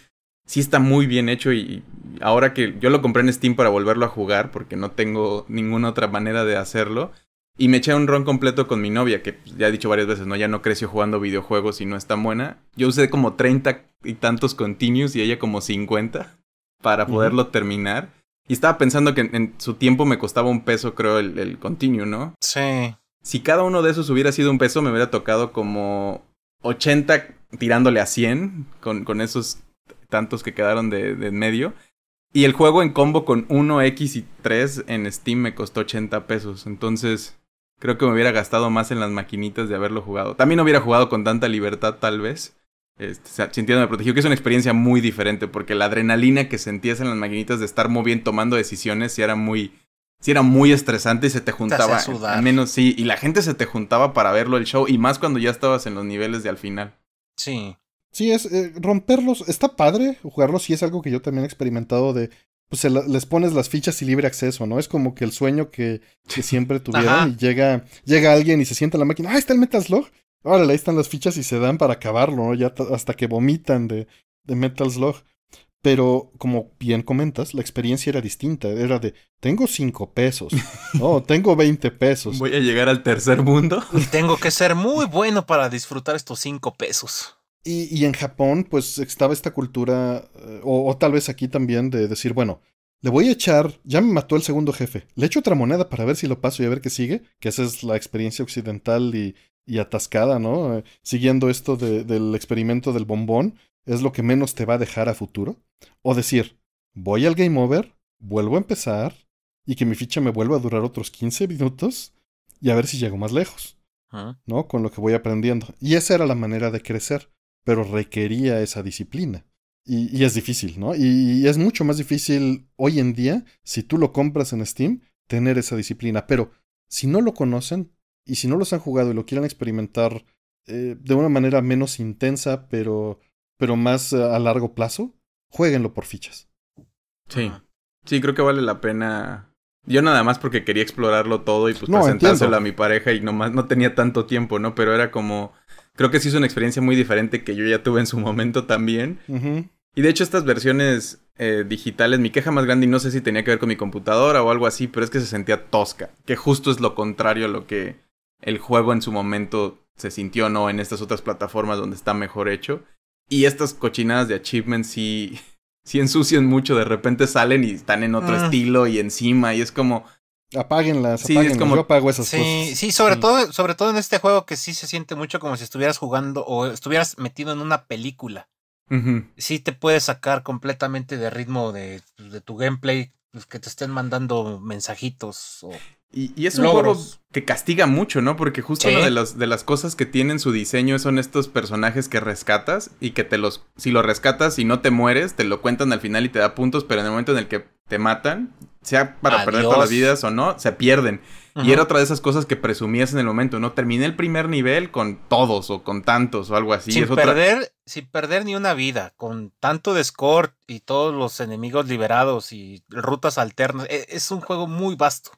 Sí está muy bien hecho y ahora que yo lo compré en Steam para volverlo a jugar porque no tengo ninguna otra manera de hacerlo. Y me eché un ron completo con mi novia, que ya he dicho varias veces, ¿no? Ya no creció jugando videojuegos y no es tan buena. Yo usé como 30 y tantos continues y ella como 50 para poderlo terminar. Y estaba pensando que en, su tiempo me costaba un peso, creo, el, el continue, ¿no? Sí. Si cada uno de esos hubiera sido un peso, me hubiera tocado como 80 tirándole a 100 con, con esos tantos que quedaron de, de en medio. Y el juego en combo con 1X y 3 en Steam me costó 80 pesos. Entonces, Creo que me hubiera gastado más en las maquinitas de haberlo jugado. También no hubiera jugado con tanta libertad, tal vez. Este, sintiéndome protegido, que es una experiencia muy diferente, porque la adrenalina que sentías en las maquinitas de estar muy bien tomando decisiones, sí era muy, si era muy estresante y se te juntaba. Te eh, Al menos sí, y la gente se te juntaba para verlo el show, y más cuando ya estabas en los niveles de al final. Sí. Sí, es eh, romperlos, está padre jugarlos, sí es algo que yo también he experimentado de pues les pones las fichas y libre acceso, ¿no? Es como que el sueño que, siempre tuvieron y llega, alguien y se sienta en la máquina, ah, está el Metal Slug, órale, ahí están las fichas y se dan para acabarlo, ¿no? Ya hasta que vomitan de, Metal Slug. Pero como bien comentas, la experiencia era distinta. Era de, tengo cinco pesos. No, oh, tengo 20 pesos. Voy a llegar al tercer mundo. Y tengo que ser muy bueno para disfrutar estos cinco pesos. Y, en Japón, pues estaba esta cultura, eh, o, tal vez aquí también, de decir, bueno, le voy a echar, ya me mató el segundo jefe, le echo otra moneda para ver si lo paso y a ver qué sigue, que esa es la experiencia occidental y, atascada, ¿no? Eh, siguiendo esto del experimento del bombón, es lo que menos te va a dejar a futuro. O decir, voy al game over, vuelvo a empezar y que mi ficha me vuelva a durar otros 15 minutos y a ver si llego más lejos, ¿no? Con lo que voy aprendiendo. Y esa era la manera de crecer pero requería esa disciplina. Y, es difícil, ¿no? Y, es mucho más difícil hoy en día, si tú lo compras en Steam, tener esa disciplina. Pero si no lo conocen y si no los han jugado y lo quieren experimentar eh, de una manera menos intensa, pero, pero más eh, a largo plazo, jueguenlo por fichas. Sí. Sí, creo que vale la pena. Yo nada más porque quería explorarlo todo y pues presentárselo a mi pareja y nomás no tenía tanto tiempo, ¿no? Pero era como, creo que sí es una experiencia muy diferente que yo ya tuve en su momento también. Y de hecho estas versiones eh, digitales, mi queja más grande, y no sé si tenía que ver con mi computadora o algo así, pero es que se sentía tosca, que justo es lo contrario a lo que el juego en su momento se sintió, ¿no? En estas otras plataformas donde está mejor hecho. Y estas cochinadas de achievement sí, ensucian mucho, de repente salen y están en otro ah. estilo y encima, y es como, Apáguenlas, sí, apáguenlas. Yo esas cosas. Sí, sobre, mm. Todo, sobre todo en este juego que sí se siente mucho como si estuvieras jugando o estuvieras metido en una película. Sí te puede sacar completamente de ritmo de, tu gameplay, pues, que te estén mandando mensajitos o y, es un juego que castiga mucho, ¿no? Porque justo una de las, de las cosas que tienen su diseño son estos personajes que rescatas y que te los, si los rescatas y no te mueres, te lo cuentan al final y te da puntos, pero en el momento en el que te matan, sea para perder todas las vidas o no, se pierden. Y era otra de esas cosas que presumías en el momento, ¿no? Terminé el primer nivel con todos o con tantos o algo así. Sin, perder, perder ni una vida, con tanto de score y todos los enemigos liberados y rutas alternas. E, es, un juego muy vasto.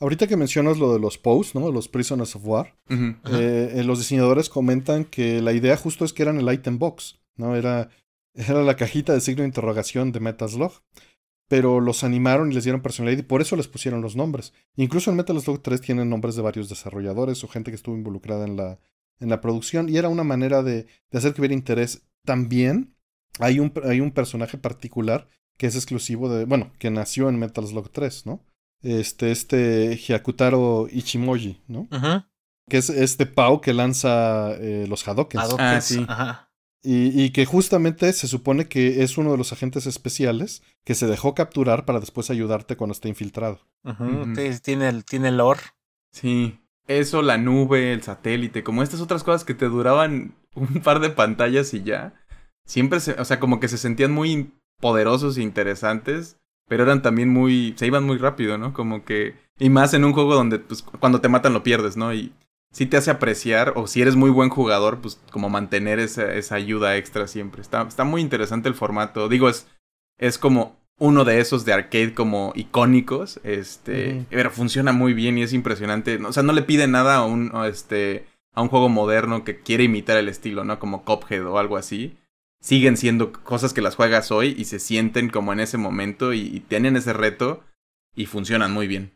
Ahorita que mencionas lo de los posts, ¿no? Los Prisoners of War, eh, eh, los diseñadores comentan que la idea justo es que eran el item box, ¿no? Era, era la cajita de signo de interrogación de Metaslog pero los animaron y les dieron personalidad y por eso les pusieron los nombres. Incluso en Metal Slug 3 tienen nombres de varios desarrolladores o gente que estuvo involucrada en la, en la producción y era una manera de, hacer que hubiera interés. También hay un, hay un, personaje particular que es exclusivo de, bueno, que nació en Metal Slug 3, ¿no? Este, este Hyakutaro Ichimoji, ¿no? Ajá. Que es este Pau que lanza eh, los Hadokens. Ah, ajá. Y, que justamente se supone que es uno de los agentes especiales que se dejó capturar para después ayudarte cuando esté infiltrado. Ajá. tiene, el, tiene lore. Sí. Eso, la nube, el satélite, como estas otras cosas que te duraban un par de pantallas y ya. Siempre se, o sea, como que se sentían muy poderosos e interesantes, pero eran también muy, se iban muy rápido, ¿no? Como que, y más en un juego donde, pues, cuando te matan lo pierdes, ¿no? Y si te hace apreciar, o si eres muy buen jugador, pues como mantener esa, ayuda extra siempre. Está, está, muy interesante el formato. Digo, es, es como uno de esos de arcade como icónicos, este, pero funciona muy bien y es impresionante. O sea, no le pide nada a un, este, a un juego moderno que quiere imitar el estilo, ¿no? Como Cophead o algo así. Siguen siendo cosas que las juegas hoy y se sienten como en ese momento y tienen ese reto y funcionan muy bien.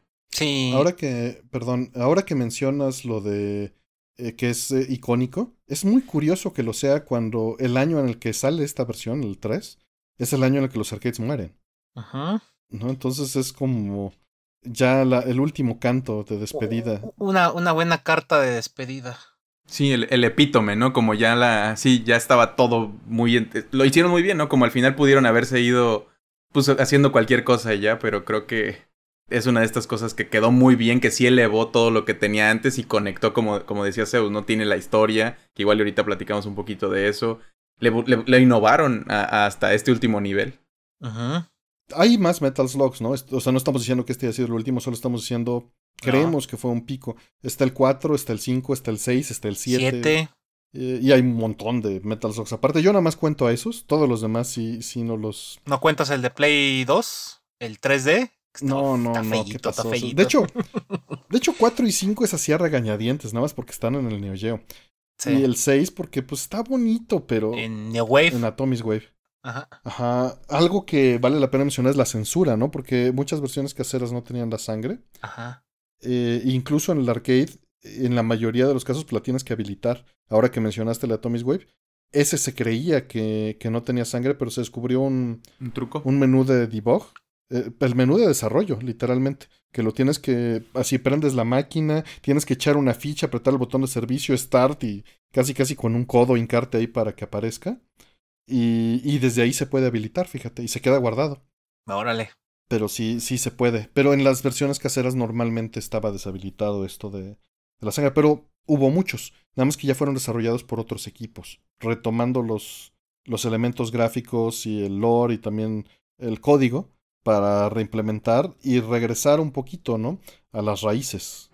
Ahora que, perdón, ahora que mencionas lo de eh, que es eh, icónico, es muy curioso que lo sea cuando el año en el que sale esta versión, el 3, es el año en el que los arcades mueren. Ajá. ¿No? Entonces es como ya el último canto de despedida. Una, una buena carta de despedida. Sí, el, el, epítome, ¿no? Como ya la. Sí, ya estaba todo muy. Eh, lo hicieron muy bien, ¿no? Como al final pudieron haberse ido. Pues haciendo cualquier cosa ya, pero creo que es una de estas cosas que quedó muy bien, que sí elevó todo lo que tenía antes y conectó, como, como decía Zeus, ¿no? Tiene la historia, que igual ahorita platicamos un poquito de eso. Le, innovaron hasta este último nivel. Ajá. Hay más Metal Slugs, ¿no? O sea, no estamos diciendo que este haya sido el último, solo estamos diciendo, creemos que fue un pico. Está el 4, está el 5, está el 6, está el 7. Eh, y hay un montón de Metal Slugs. Aparte, yo nada más cuento a esos, todos los demás si no los... ¿No cuentas el de Play 2? ¿El 3D? No, no, no. ¿qué De hecho, de hecho, 4 y 5 es así a regañadientes, nada más porque están en el Neo Geo. Y el 6 porque pues está bonito, pero... En Neo Wave. En Atomic Wave. Ajá. Ajá. Algo que vale la pena mencionar es la censura, ¿no? Porque muchas versiones caseras no tenían la sangre. Ajá. Eh, incluso en el arcade, en la mayoría de los casos, pues, la tienes que habilitar. Ahora que mencionaste la Atomic Wave, ese se creía que, que no tenía sangre, pero se descubrió un, un truco. Un menú de debug eh, el menú de desarrollo, literalmente. Que lo tienes que, así prendes la máquina, tienes que echar una ficha, apretar el botón de servicio, start y casi casi con un codo hincarte ahí para que aparezca. Y, y desde ahí se puede habilitar, fíjate, y se queda guardado. Órale. Pero sí, sí se puede. Pero en las versiones caseras normalmente estaba deshabilitado esto de, la saga. Pero hubo muchos. Nada más que ya fueron desarrollados por otros equipos. Retomando los, los elementos gráficos y el lore y también el código para reimplementar y regresar un poquito, ¿no? A las raíces.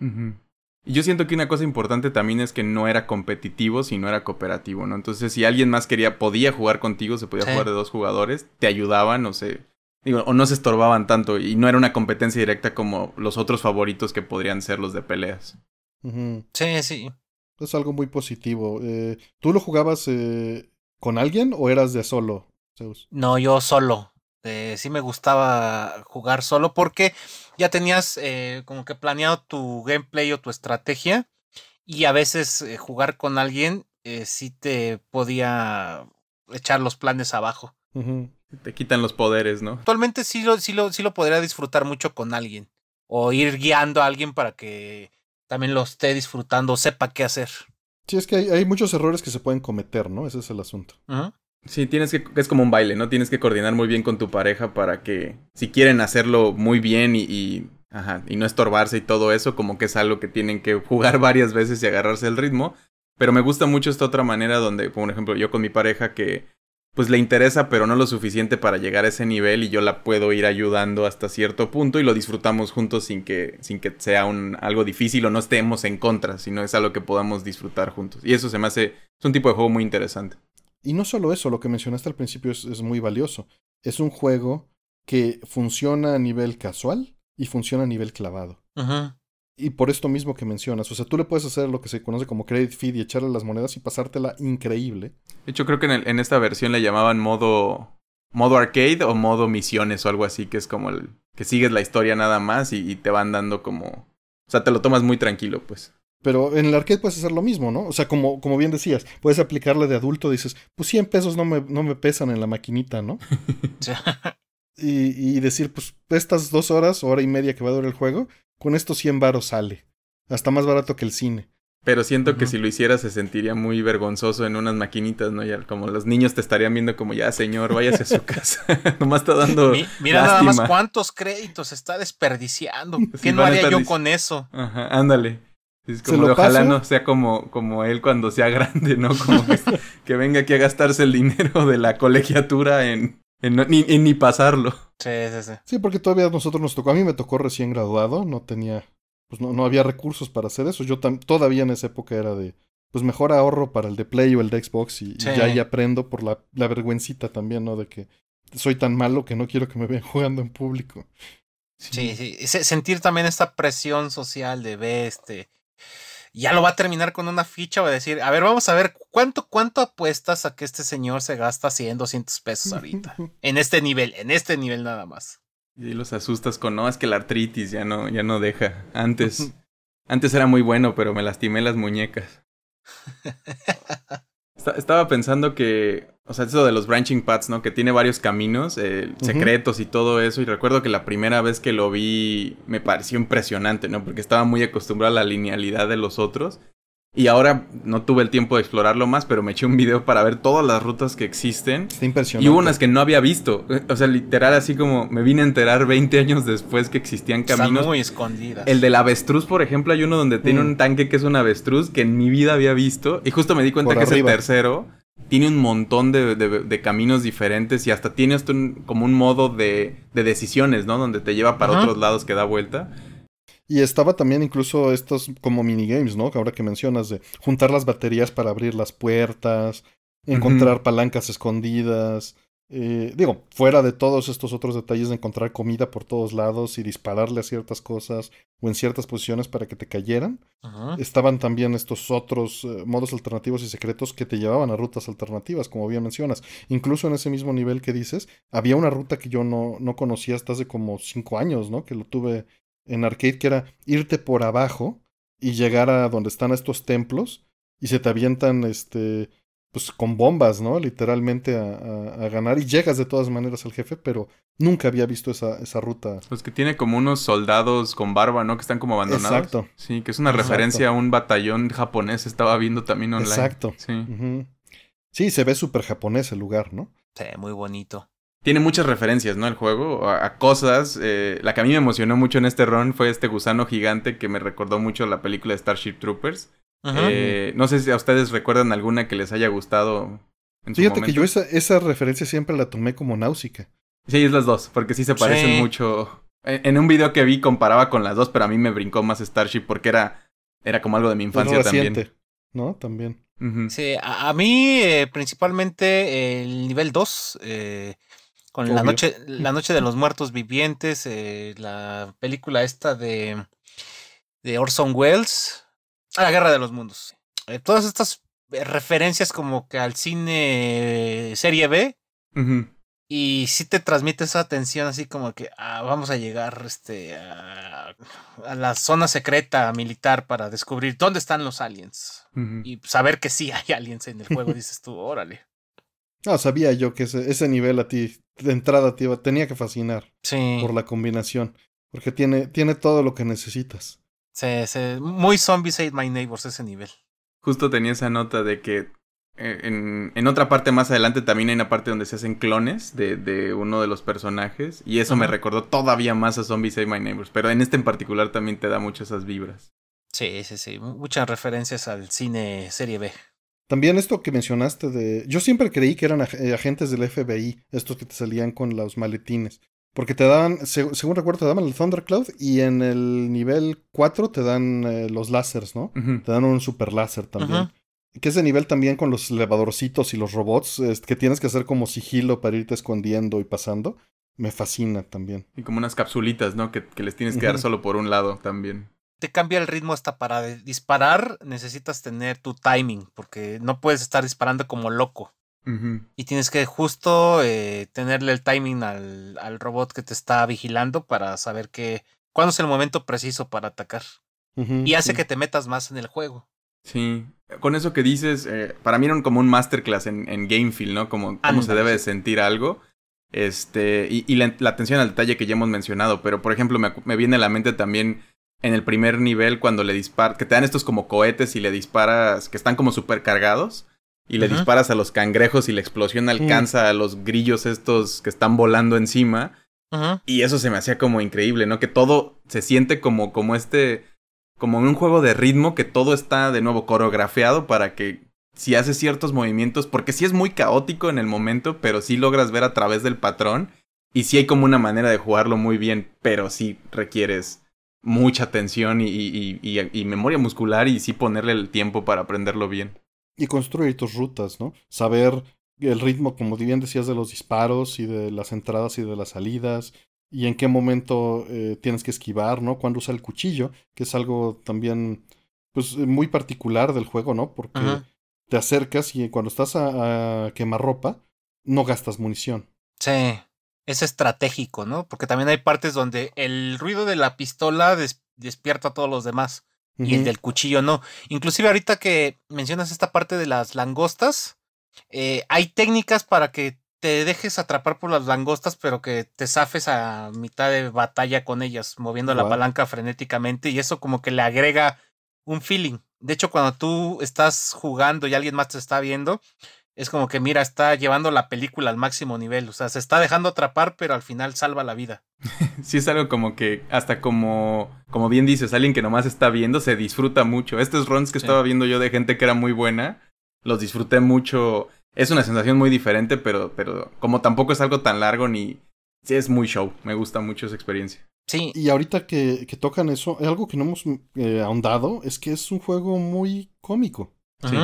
Yo siento que una cosa importante también es que no era competitivo, sino era cooperativo, ¿no? Entonces, si alguien más quería, podía jugar contigo, se podía jugar de dos jugadores, te ayudaban, no sé. o no se estorbaban tanto y no era una competencia directa como los otros favoritos que podrían ser los de peleas. Sí, sí. Es algo muy positivo. Eh, ¿Tú lo jugabas eh, con alguien o eras de solo, Zeus? No, yo solo. Este, sí me gustaba jugar solo porque ya tenías eh, como que planeado tu gameplay o tu estrategia y a veces eh, jugar con alguien eh, sí te podía echar los planes abajo. Te quitan los poderes, ¿no? Actualmente sí lo, sí, lo, podría disfrutar mucho con alguien o ir guiando a alguien para que también lo esté disfrutando, sepa qué hacer. Sí, es que hay, muchos errores que se pueden cometer, ¿no? Ese es el asunto. Sí, tienes que, es como un baile, ¿no? Tienes que coordinar muy bien con tu pareja para que, si quieren hacerlo muy bien y, ajá, y no estorbarse y todo eso, como que es algo que tienen que jugar varias veces y agarrarse el ritmo. Pero me gusta mucho esta otra manera donde, por ejemplo, yo con mi pareja que pues le interesa, pero no lo suficiente para llegar a ese nivel y yo la puedo ir ayudando hasta cierto punto y lo disfrutamos juntos sin que, sin que sea un, algo difícil o no estemos en contra, sino es algo que podamos disfrutar juntos. Y eso se me hace, es un tipo de juego muy interesante. Y no solo eso, lo que mencionaste al principio es, muy valioso. Es un juego que funciona a nivel casual y funciona a nivel clavado. Ajá. Y por esto mismo que mencionas, o sea, tú le puedes hacer lo que se conoce como credit feed y echarle las monedas y pasártela increíble. De hecho, creo que en, en esta versión le llamaban modo modo arcade o modo misiones o algo así, que es como el que sigues la historia nada más y te van dando como... O sea, te lo tomas muy tranquilo, pues. Pero en el arcade puedes hacer lo mismo, ¿no? O sea, como, como bien decías, puedes aplicarle de adulto, dices, pues 100 pesos no me, no me pesan en la maquinita, ¿no? y, y, decir, pues estas dos horas, hora y media que va a durar el juego, con estos 100 varos sale. Hasta más barato que el cine. Pero siento que si lo hiciera se sentiría muy vergonzoso en unas maquinitas, ¿no? Ya como los niños te estarían viendo como, ya señor, váyase a su casa. Nomás está dando. mira nada más cuántos créditos está desperdiciando. ¿Qué no haría yo con eso? Ajá, ándale. Es como ojalá no sea como, como él cuando sea grande, ¿no? Como que, venga aquí a gastarse el dinero de la colegiatura en, en, ni, ni, pasarlo. Sí, sí, sí. Sí, porque todavía a nosotros nos tocó. A mí me tocó recién graduado, no tenía. Pues no, no había recursos para hacer eso. Yo todavía en esa época era de. Pues mejor ahorro para el de Play o el de Xbox y, ya ahí aprendo por la, la vergüencita también, ¿no? De que soy tan malo que no quiero que me vean jugando en público. Sí, sí. sí. Sentir también esta presión social de ver este ya lo va a terminar con una ficha, va a decir, a ver, vamos a ver cuánto, cuánto apuestas a que este señor se gasta 100, 200 pesos ahorita. en este nivel, en este nivel nada más. Y los asustas con, no, es que la artritis ya no, ya no deja. Antes, antes era muy bueno, pero me lastimé las muñecas. estaba pensando que, o sea, eso de los branching paths, ¿no? Que tiene varios caminos, eh, secretos y todo eso. Y recuerdo que la primera vez que lo vi me pareció impresionante, ¿no? Porque estaba muy acostumbrado a la linealidad de los otros. Y ahora no tuve el tiempo de explorarlo más, pero me eché un video para ver todas las rutas que existen. Está impresionante. Y hubo unas que no había visto. O sea, literal, así como me vine a enterar 20 años después que existían caminos. muy escondidas. El del avestruz, por ejemplo, hay uno donde tiene mm. un tanque que es un avestruz que en mi vida había visto. Y justo me di cuenta que es el tercero. Tiene un montón de, caminos diferentes y hasta tiene hasta un, como un modo de, decisiones, ¿no? Donde te lleva para otros lados que da vuelta. Y estaba también incluso estos como minigames, ¿no? Que ahora que mencionas, de juntar las baterías para abrir las puertas, encontrar palancas escondidas. Eh, digo, fuera de todos estos otros detalles de encontrar comida por todos lados y dispararle a ciertas cosas o en ciertas posiciones para que te cayeran, estaban también estos otros eh, modos alternativos y secretos que te llevaban a rutas alternativas, como bien mencionas. Incluso en ese mismo nivel que dices, había una ruta que yo no, no conocía hasta hace como cinco años, ¿no? Que lo tuve en arcade, que era irte por abajo y llegar a donde están estos templos y se te avientan este pues con bombas, ¿no? Literalmente a, a, ganar y llegas de todas maneras al jefe, pero nunca había visto esa, esa ruta. Pues que tiene como unos soldados con barba, ¿no? Que están como abandonados. Exacto. Sí, que es una referencia a un batallón japonés, estaba viendo también online. Exacto. Sí, sí se ve súper japonés el lugar, ¿no? Sí, muy bonito. Tiene muchas referencias, ¿no? El juego a, cosas. Eh, la que a mí me emocionó mucho en este run fue este gusano gigante que me recordó mucho la película de Starship Troopers. Eh, no sé si a ustedes recuerdan alguna que les haya gustado. En Fíjate que yo esa, referencia siempre la tomé como náusica. Sí, es las dos, porque sí se parecen mucho. En un video que vi comparaba con las dos, pero a mí me brincó más Starship porque era, era como algo de mi infancia también. ¿No? También. Sí, a, mí eh, principalmente el nivel 2 eh, con la noche, la noche de los muertos vivientes, eh, la película esta de, Orson Welles, ah, la guerra de los mundos. Eh, todas estas eh, referencias como que al cine serie B. Y sí te transmite esa atención así como que ah, vamos a llegar este, a, la zona secreta militar para descubrir dónde están los aliens. Y saber que sí hay aliens en el juego, dices tú, órale. No, ah, sabía yo que ese, ese nivel a ti, de entrada, te tenía que fascinar. Por la combinación. Porque tiene, tiene todo lo que necesitas. Sí, sí. Muy Zombies Ate My Neighbors ese nivel. Justo tenía esa nota de que eh, en, en, otra parte más adelante también hay una parte donde se hacen clones de, de uno de los personajes. Y eso me recordó todavía más a Zombies Aid My Neighbors. Pero en este en particular también te da muchas esas vibras. Sí, sí, sí. Muchas referencias al cine serie B. También esto que mencionaste de... Yo siempre creí que eran eh, agentes del FBI, estos que te salían con los maletines. Porque te daban, según recuerdo, te daban el Thundercloud y en el nivel 4 te dan eh, los láseres, ¿no? Te dan un super láser también. Que ese nivel también con los elevadorcitos y los robots, que tienes que hacer como sigilo para irte escondiendo y pasando, me fascina también. Y como unas capsulitas, ¿no? Que, les tienes que dar solo por un lado también te cambia el ritmo hasta para disparar. Necesitas tener tu timing, porque no puedes estar disparando como loco. Y tienes que justo eh, tenerle el timing al, robot que te está vigilando para saber que, cuándo es el momento preciso para atacar. y hace que te metas más en el juego. Sí, con eso que dices, eh, para mí era como un masterclass en, en game feel, ¿no? Como cómo se debe sentir algo. Este, y, la, atención al detalle que ya hemos mencionado, pero por ejemplo, me, me, viene a la mente también en el primer nivel cuando le disparas, que te dan estos como cohetes y le disparas, que están como supercargados, y le disparas a los cangrejos y la explosión alcanza a los grillos estos que están volando encima. Y eso se me hacía como increíble, ¿no? Que todo se siente como, como este, como en un juego de ritmo, que todo está de nuevo coreografiado para que si haces ciertos movimientos, porque sí es muy caótico en el momento, pero sí logras ver a través del patrón. Y sí hay como una manera de jugarlo muy bien, pero sí requieres mucha tensión y, memoria muscular y sí ponerle el tiempo para aprenderlo bien. Y construir tus rutas, ¿no? Saber el ritmo, como bien decías, de los disparos y de las entradas y de las salidas y en qué momento eh, tienes que esquivar, ¿no? Cuando usa el cuchillo, que es algo también, pues, muy particular del juego, ¿no? Porque te acercas y cuando estás a, quemar ropa, no gastas munición. Sí es estratégico, ¿no? Porque también hay partes donde el ruido de la pistola despierta a todos los demás y el del cuchillo no. Inclusive ahorita que mencionas esta parte de las langostas, eh, hay técnicas para que te dejes atrapar por las langostas, pero que te zafes a mitad de batalla con ellas, moviendo la palanca frenéticamente y eso como que le agrega un feeling. De hecho, cuando tú estás jugando y alguien más te está viendo, es como que, mira, está llevando la película al máximo nivel. O sea, se está dejando atrapar, pero al final salva la vida. sí, es algo como que, hasta como, como bien dices, alguien que nomás está viendo se disfruta mucho. Estos runs que estaba viendo yo de gente que era muy buena, los disfruté mucho. Es una sensación muy diferente, pero, pero como tampoco es algo tan largo ni. Sí, es muy show. Me gusta mucho esa experiencia. Sí. Y ahorita que, que tocan eso, algo que no hemos eh, ahondado es que es un juego muy cómico. ¿Sí?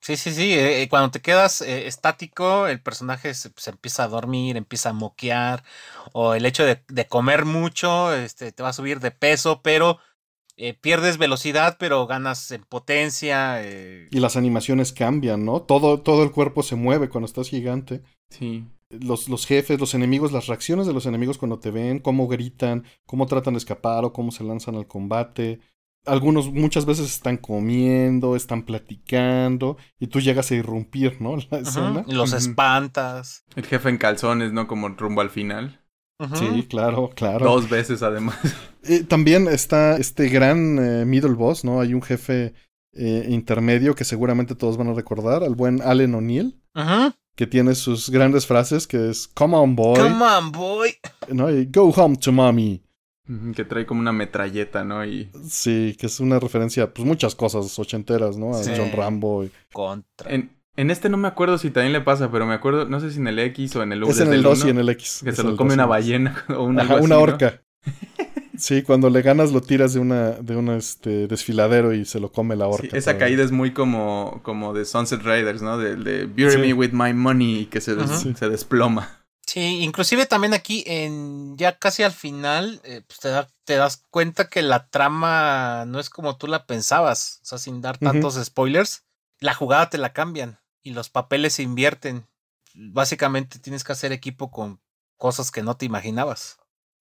Sí, sí, sí. Eh, eh, cuando te quedas eh, estático, el personaje se, empieza a dormir, empieza a moquear, o el hecho de, comer mucho, este, te va a subir de peso, pero pierdes velocidad, pero ganas en potencia. Y las animaciones cambian, ¿no? Todo, todo el cuerpo se mueve cuando estás gigante. Sí. Los, los, jefes, los enemigos, las reacciones de los enemigos cuando te ven, cómo gritan, cómo tratan de escapar o cómo se lanzan al combate algunos muchas veces están comiendo, están platicando y tú llegas a irrumpir, ¿no? La Los espantas. El jefe en calzones, ¿no? Como rumbo al final. Sí, claro, claro. Dos veces además. también está este gran eh, middle boss, ¿no? Hay un jefe eh, intermedio que seguramente todos van a recordar, al buen Allen O'Neill. Ajá que tiene sus grandes frases, que es Come on, boy. Come on, boy. No, Go home to mommy. Que trae como una metralleta, ¿no? Y... Sí, que es una referencia a pues, muchas cosas ochenteras, ¿no? A John Rambo. Contra. En, este no me acuerdo si también le pasa, pero me acuerdo, no sé si en el X o en el U. Es en el 2 y en el X. Que se lo come una ballena o una, una orca. sí, cuando le ganas lo tiras de una de un este, desfiladero y se lo come la orca. esa caída es muy como, como de Sunset Riders, ¿no? De, de Bury Me With My Money y que se desploma. Sí, inclusive también aquí en ya casi al final eh, pues, te, te, das cuenta que la trama no es como tú la pensabas, o sea, sin dar tantos spoilers, la jugada te la cambian y los papeles se invierten. Básicamente tienes que hacer equipo con cosas que no te imaginabas.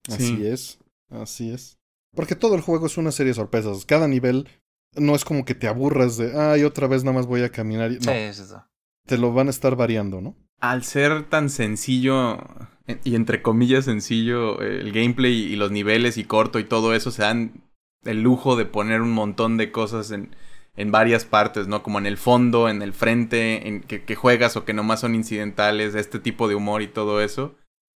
Así es, así es. Porque todo el juego es una serie de sorpresas. Cada nivel no es como que te aburras de, ay, otra vez nada más voy a caminar. No, sí, eso. Te lo van a estar variando, ¿no? al ser tan sencillo y entre comillas sencillo eh, el gameplay y los niveles y corto y todo eso, se dan el lujo de poner un montón de cosas en, en varias partes, ¿no? Como en el fondo, en el frente, en que, juegas o que nomás son incidentales, este tipo de humor y todo eso.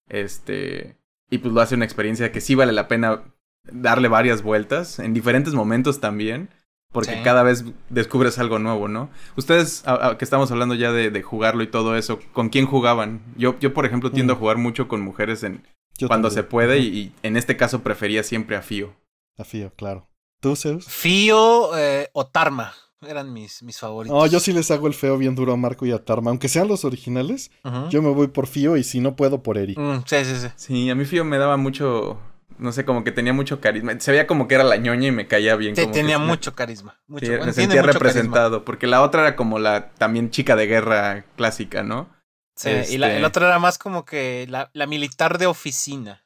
Este. Y pues lo hace una experiencia que sí vale la pena darle varias vueltas, en diferentes momentos también porque cada vez descubres algo nuevo, ¿no? Ustedes, que estamos hablando ya de, jugarlo y todo eso, ¿con quién jugaban? Yo, yo por ejemplo, tiendo a mm. jugar mucho con mujeres en cuando se puede y, en este caso prefería siempre a Fío. A Fío, claro. ¿Tú, Zeus? Fío eh, o Tarma. Eran mis, mis favoritos. No, yo sí les hago el feo bien duro a Marco y a Tarma. Aunque sean los originales, yo me voy por Fío y si no puedo por Eric. Mm, sí, sí, sí. Sí, a mí Fío me daba mucho, no sé, como que tenía mucho carisma. Se veía como que era la ñoña y me caía bien. Sí, tenía mucho carisma. Mucho, sí, me sentía representado, porque la otra era como la también chica de guerra clásica, ¿no? Sí, y la, este otra era más como que la, militar de oficina.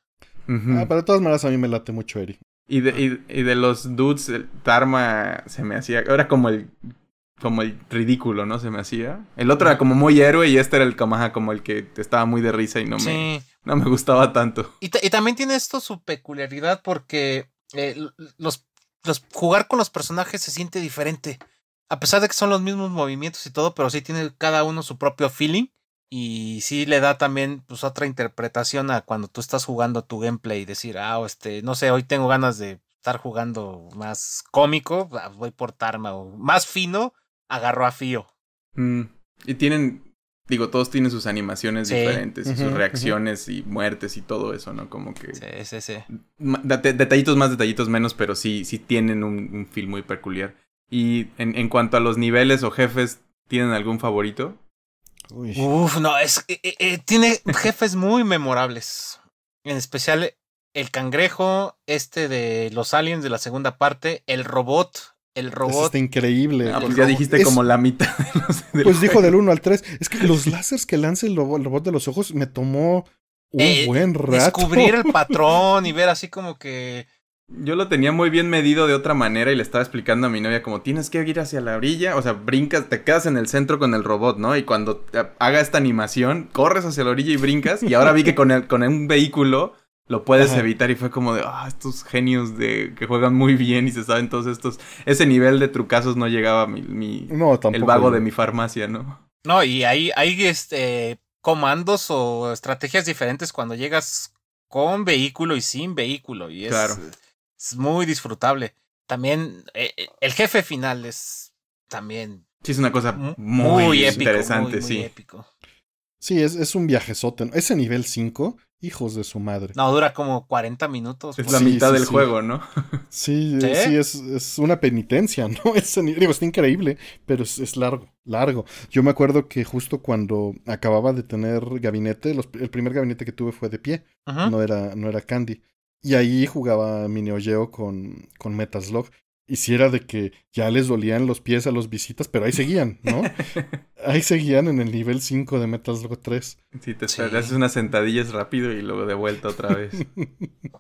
Ah, pero de todas maneras a mí me late mucho Eri. Y de, ah. y, de los dudes, el Tarma se me hacía, era como el como el ridículo, ¿no? Se me hacía. El otro era como muy héroe y este era el Kamaha como el que estaba muy de risa y no me... no me gustaba tanto. Y, también tiene esto su peculiaridad porque eh, los, jugar con los personajes se siente diferente. A pesar de que son los mismos movimientos y todo, pero sí tiene cada uno su propio feeling. Y sí le da también pues otra interpretación a cuando tú estás jugando tu gameplay y decir, ah, este, no sé, hoy tengo ganas de estar jugando más cómico, ah, voy por Tarma o más fino, agarro a Fío. Mm, y tienen Digo, todos tienen sus animaciones diferentes y sus reacciones y muertes y todo eso, ¿no? Como que. Sí, sí, sí. Detallitos más, detallitos menos, pero sí, sí tienen un, feel muy peculiar. Y en, cuanto a los niveles o jefes, ¿tienen algún favorito? Uy. Uf, no, es que eh, eh, eh, tiene jefes muy memorables. En especial el cangrejo, este de los aliens de la segunda parte, el robot el robot. Eso increíble. Ah, pues ya dijiste como la mitad. De los, pues dijo del 1 al 3. Es que los láseres que lanza el robot, de los ojos me tomó un eh, buen rato. Descubrir el patrón y ver así como que. Yo lo tenía muy bien medido de otra manera y le estaba explicando a mi novia como tienes que ir hacia la orilla, o sea, brincas, te quedas en el centro con el robot, ¿no? Y cuando haga esta animación, corres hacia la orilla y brincas y ahora vi que con, con un vehículo lo puedes evitar y fue como de, ah, estos genios de que juegan muy bien y se saben todos estos. Ese nivel de trucazos no llegaba mi, mi el vago de mi farmacia, ¿no? No, y hay, hay este, comandos o estrategias diferentes cuando llegas con vehículo y sin vehículo y es, muy disfrutable. También eh, eh, el jefe final es también Sí, es una cosa muy, interesante, sí. Sí, es, es un viajezote. Ese nivel 5 Hijos de su madre. No, dura como 40 minutos. Es la mitad del juego, ¿no? Sí, sí, es, es, una penitencia, ¿no? Es, digo, es increíble, pero es, largo, largo. Yo me acuerdo que justo cuando acababa de tener gabinete, el primer gabinete que tuve fue de pie, no era, no era Candy. Y ahí jugaba mi con, con Metaslog hiciera de que ya les dolían los pies a los visitas, pero ahí seguían, ¿no? ahí seguían en el nivel 5 de Metal Slug 3. Sí, te haces unas sentadillas rápido y luego de vuelta otra vez.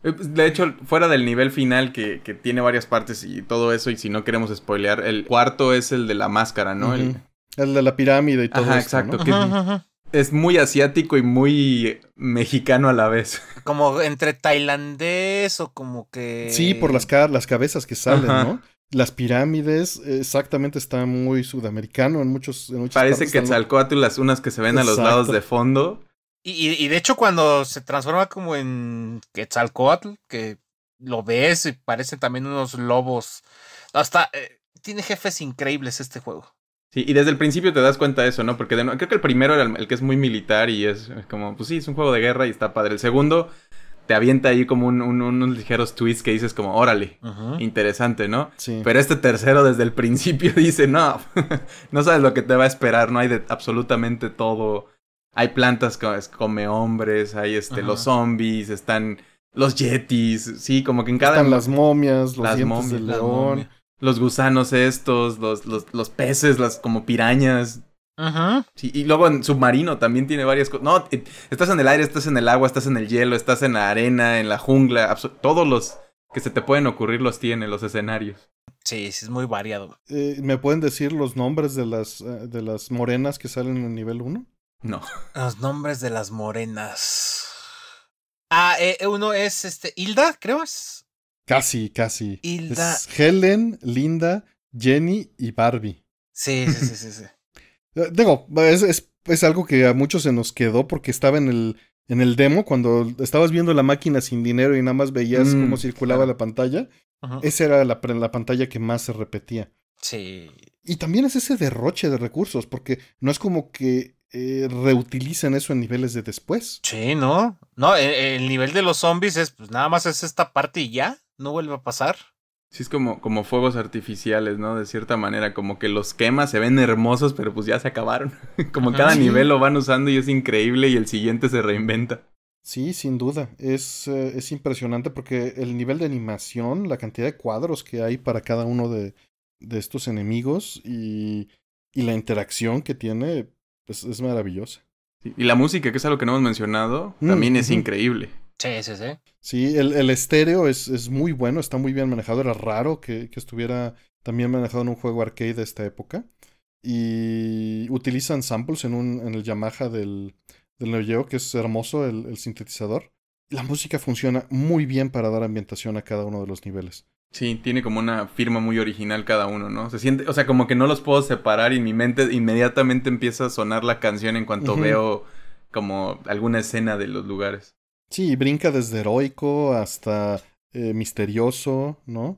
Eh, pues, de hecho, fuera del nivel final que, tiene varias partes y todo eso, y si no queremos spoilear, el cuarto es el de la máscara, ¿no? el... de la pirámide y todo eso. Ajá, exacto es muy asiático y muy mexicano a la vez. Como entre tailandés o como que. Sí, por las, las cabezas que salen, ¿no? Las pirámides, exactamente, está muy sudamericano en muchos. Parece que las unas que se ven a los lados de fondo. Y, de hecho, cuando se transforma como en Quetzalcoatl, que lo ves y parecen también unos lobos. Hasta. Eh, tiene jefes increíbles este juego. Sí, y desde el principio te das cuenta de eso, ¿no? Porque de creo que el primero era el, que es muy militar y es como, pues sí, es un juego de guerra y está padre. El segundo te avienta ahí como unos ligeros tweets que dices como, órale, interesante, ¿no? Sí. Pero este tercero desde el principio dice, no, no sabes lo que te va a esperar, no hay de absolutamente todo. Hay plantas que come hombres, hay este, los zombies, están los yetis, sí, como que en cada... Están las momias, los las león los gusanos estos, los, los, los peces, las como pirañas. Ajá. y luego en submarino también tiene varias cosas. No, eh, estás en el aire, estás en el agua, estás en el hielo, estás en la arena, en la jungla. Todos los que se te pueden ocurrir los tiene, los escenarios. Sí, sí, es muy variado. Eh, ¿Me pueden decir los nombres de las, eh, de las morenas que salen en nivel 1? No. Los nombres de las morenas. Ah, eh, uno es este Hilda, creo es. Casi, casi. Hilda. Helen, Linda, Jenny y Barbie. Sí, sí, sí, sí. sí. Eh, digo, es, algo que a muchos se nos quedó porque estaba en el, en el demo, cuando estabas viendo la máquina sin dinero y nada más veías mm, cómo circulaba la pantalla. Esa era la, pantalla que más se repetía. Sí. Y también es ese derroche de recursos, porque no es como que eh, reutilicen eso en niveles de después. Sí, ¿no? No, el, el, nivel de los zombies es, pues nada más es esta parte y ya no vuelva a pasar. Sí, es como, como fuegos artificiales, ¿no? De cierta manera, como que los quemas, se ven hermosos, pero pues ya se acabaron. como cada nivel lo van usando y es increíble y el siguiente se reinventa. Sí, sin duda. Es, eh, es impresionante porque el nivel de animación, la cantidad de cuadros que hay para cada uno de, de estos enemigos y, la interacción que tiene, pues, es maravillosa. y la música, que es algo que no hemos mencionado, mm, también es increíble. Sí, sí, sí. Sí, el, estéreo es, muy bueno, está muy bien manejado. Era raro que, estuviera también manejado en un juego arcade de esta época. Y utilizan samples en, un, en el Yamaha del, del Neo Geo, que es hermoso el, sintetizador. La música funciona muy bien para dar ambientación a cada uno de los niveles. Sí, tiene como una firma muy original cada uno, ¿no? Se siente, o sea, como que no los puedo separar y mi mente inmediatamente empieza a sonar la canción en cuanto veo como alguna escena de los lugares. Sí, brinca desde heroico hasta eh, misterioso, ¿no?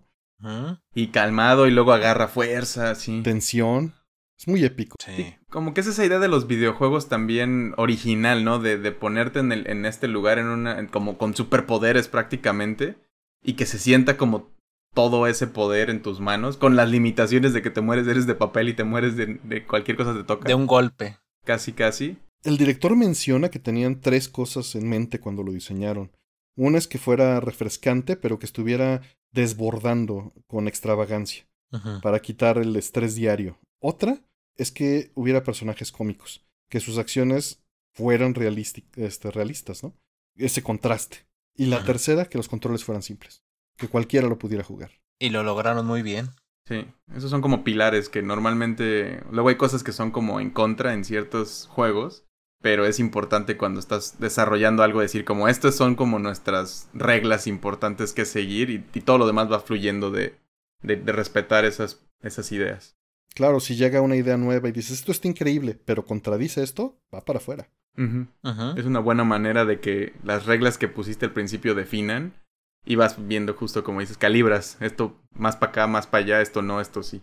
Y calmado y luego agarra fuerza, sí. Tensión. Es muy épico. Sí. Como que es esa idea de los videojuegos también original, ¿no? De, de ponerte en, el, en este lugar, en una, como con superpoderes prácticamente, y que se sienta como todo ese poder en tus manos, con las limitaciones de que te mueres, eres de papel y te mueres de, de cualquier cosa que te toca. De un golpe. Casi, casi el director menciona que tenían tres cosas en mente cuando lo diseñaron. Una es que fuera refrescante, pero que estuviera desbordando con extravagancia, para quitar el estrés diario. Otra es que hubiera personajes cómicos, que sus acciones fueran este, realistas, ¿no? Ese contraste. Y la tercera, que los controles fueran simples, que cualquiera lo pudiera jugar. Y lo lograron muy bien. Sí, esos son como pilares que normalmente, luego hay cosas que son como en contra en ciertos juegos, pero es importante cuando estás desarrollando algo decir como estas son como nuestras reglas importantes que seguir y, todo lo demás va fluyendo de, de, respetar esas, esas ideas. Claro, si llega una idea nueva y dices esto está increíble, pero contradice esto, va para afuera. Es una buena manera de que las reglas que pusiste al principio definan y vas viendo justo como dices, calibras, esto más para acá, más para allá, esto no, esto sí.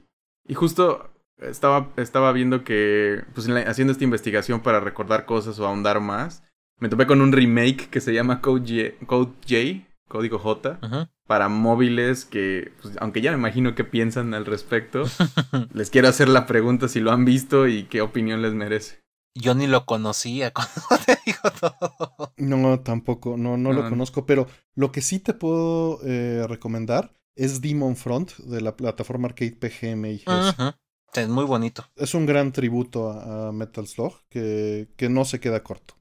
Y justo estaba, estaba viendo que, pues haciendo esta investigación para recordar cosas o ahondar más, me topé con un remake que se llama Code J, Code J código J, para móviles que, pues, aunque ya me imagino que piensan al respecto, les quiero hacer la pregunta si lo han visto y qué opinión les merece. Yo ni lo conocía cuando te digo todo. No, tampoco, no, no, lo conozco, pero lo que sí te puedo eh, recomendar es Demon Front de la plataforma Arcade PGMIGS. Es muy bonito. Es un gran tributo a, Metal Slug que, que, no se queda corto.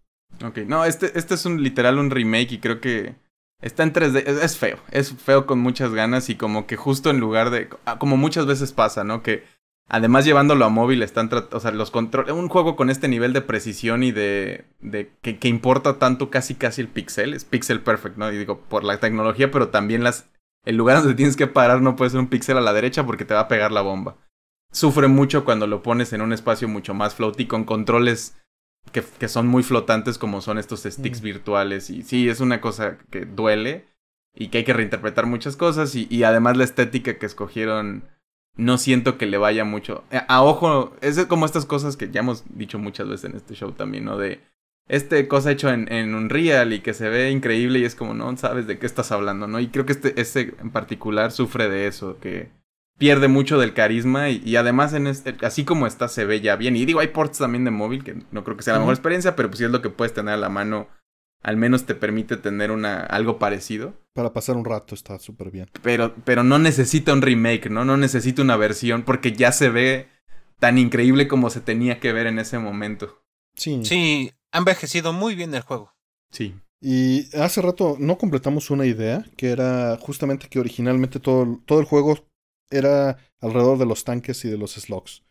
Ok, no, este, este es un literal un remake y creo que está en 3D. Es, feo, es feo con muchas ganas y como que justo en lugar de. Ah, como muchas veces pasa, ¿no? Que además llevándolo a móvil están. O sea, los controles. Un juego con este nivel de precisión y de. de que, que importa tanto casi casi el pixel. Es pixel perfect, ¿no? Y digo, por la tecnología, pero también las el lugar donde tienes que parar no puede ser un pixel a la derecha porque te va a pegar la bomba sufre mucho cuando lo pones en un espacio mucho más floaty con controles que, que son muy flotantes como son estos sticks mm. virtuales. Y sí, es una cosa que duele y que hay que reinterpretar muchas cosas. Y, además la estética que escogieron no siento que le vaya mucho. A, ojo, es como estas cosas que ya hemos dicho muchas veces en este show también, ¿no? De este cosa hecho en, en real y que se ve increíble y es como no sabes de qué estás hablando, ¿no? Y creo que este, ese en particular sufre de eso, que pierde mucho del carisma y, además en este, así como está se ve ya bien. Y digo, hay ports también de móvil que no creo que sea la mejor experiencia, pero pues si es lo que puedes tener a la mano, al menos te permite tener una, algo parecido. Para pasar un rato está súper bien. Pero, pero no necesita un remake, ¿no? No necesita una versión porque ya se ve tan increíble como se tenía que ver en ese momento. Sí. Sí, ha envejecido muy bien el juego. Sí. Y hace rato no completamos una idea, que era justamente que originalmente todo, todo el juego era alrededor de los tanques y de los slogs.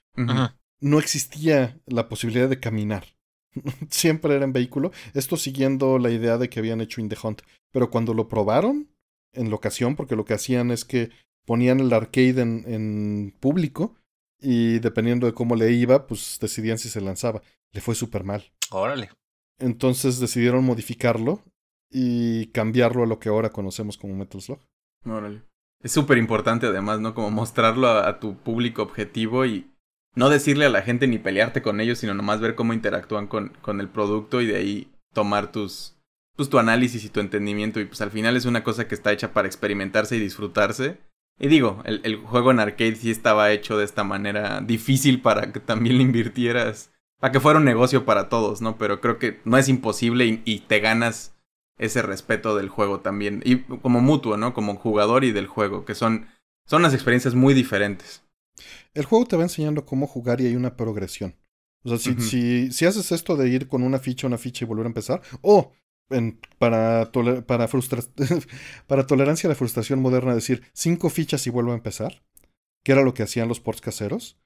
No existía la posibilidad de caminar. Siempre era en vehículo. Esto siguiendo la idea de que habían hecho In The Hunt. Pero cuando lo probaron en locación, porque lo que hacían es que ponían el arcade en, en público y dependiendo de cómo le iba, pues decidían si se lanzaba. Le fue súper mal. Órale. Entonces decidieron modificarlo y cambiarlo a lo que ahora conocemos como Metal Slug. Órale. Es súper importante además, ¿no? Como mostrarlo a, tu público objetivo y no decirle a la gente ni pelearte con ellos, sino nomás ver cómo interactúan con, con el producto y de ahí tomar tus, pues, tu análisis y tu entendimiento. Y pues al final es una cosa que está hecha para experimentarse y disfrutarse. Y digo, el, el juego en arcade sí estaba hecho de esta manera difícil para que también le invirtieras, para que fuera un negocio para todos, ¿no? Pero creo que no es imposible y te ganas ese respeto del juego también. Y como mutuo, ¿no? Como jugador y del juego, que son, son unas experiencias muy diferentes. El juego te va enseñando cómo jugar y hay una progresión. O sea, si, haces esto de ir con una ficha, una ficha y volver a empezar, o para, para, para tolerancia a la frustración moderna, decir cinco fichas y vuelvo a empezar, que era lo que hacían los ports caseros,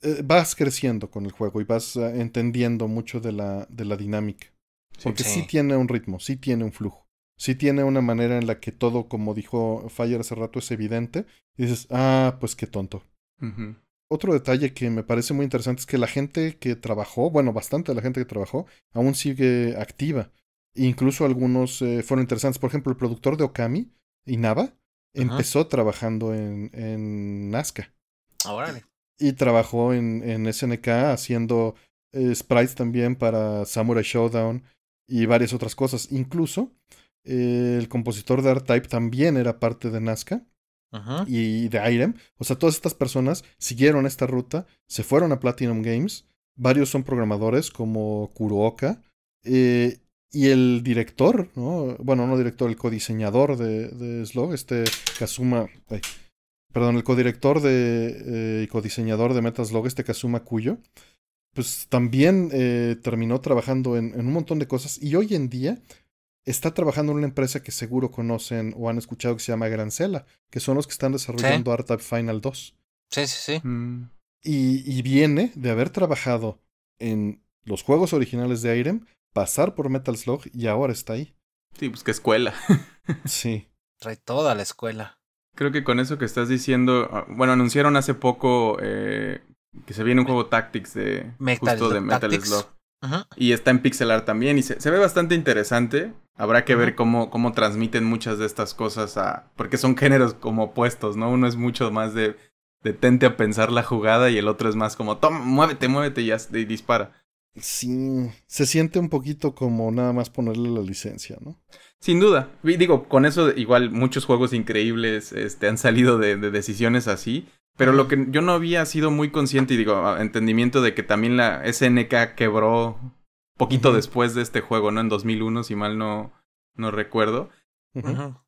eh, vas creciendo con el juego y vas eh, entendiendo mucho de la, de la dinámica. Porque sí. tiene un ritmo, sí tiene un flujo, sí tiene una manera en la que todo, como dijo Fire hace rato, es evidente. Y dices, ah, pues qué tonto. Otro detalle que me parece muy interesante es que la gente que trabajó, bueno, bastante la gente que trabajó, aún sigue activa. Incluso algunos eh, fueron interesantes. Por ejemplo, el productor de Okami, Inaba, empezó trabajando en, en Nazca. Ahora. Y, trabajó en, en SNK haciendo eh, sprites también para Samurai Showdown, y varias otras cosas. Incluso eh, el compositor de R-Type también era parte de Nazca y de IREM. O sea, todas estas personas siguieron esta ruta, se fueron a Platinum Games. Varios son programadores como Kurooka eh, y el director, ¿no? Bueno, no director, el codiseñador de, de Slog, este Kazuma. perdón, el codirector de, eh, y codiseñador de Metaslog, este Kazuma Cuyo, pues también eh, terminó trabajando en, un montón de cosas y hoy en día está trabajando en una empresa que seguro conocen o han escuchado que se llama Grancela, que son los que están desarrollando Art type Final 2. Sí, sí, sí. Mm. Y, y, viene de haber trabajado en los juegos originales de Irem, pasar por Metal Slug y ahora está ahí. Sí, pues qué escuela. sí. Trae toda la escuela. Creo que con eso que estás diciendo, ah, bueno, anunciaron hace poco eh, que se viene un juego Tactics de justo de Metal Slug. Y está en pixelar también y se, ve bastante interesante. Habrá que ver cómo, cómo transmiten muchas de estas cosas a... Porque son géneros como opuestos, ¿no? Uno es mucho más de detente a pensar la jugada y el otro es más como, toma, muévete, muévete y, y dispara. Sí, se siente un poquito como nada más ponerle la licencia, ¿no? Sin duda. digo, con eso igual muchos juegos increíbles este, han salido de decisiones así. Pero lo que yo no había sido muy consciente y digo, entendimiento de que también la SNK quebró poquito después de este juego, ¿no? En 2001, si mal no, no recuerdo.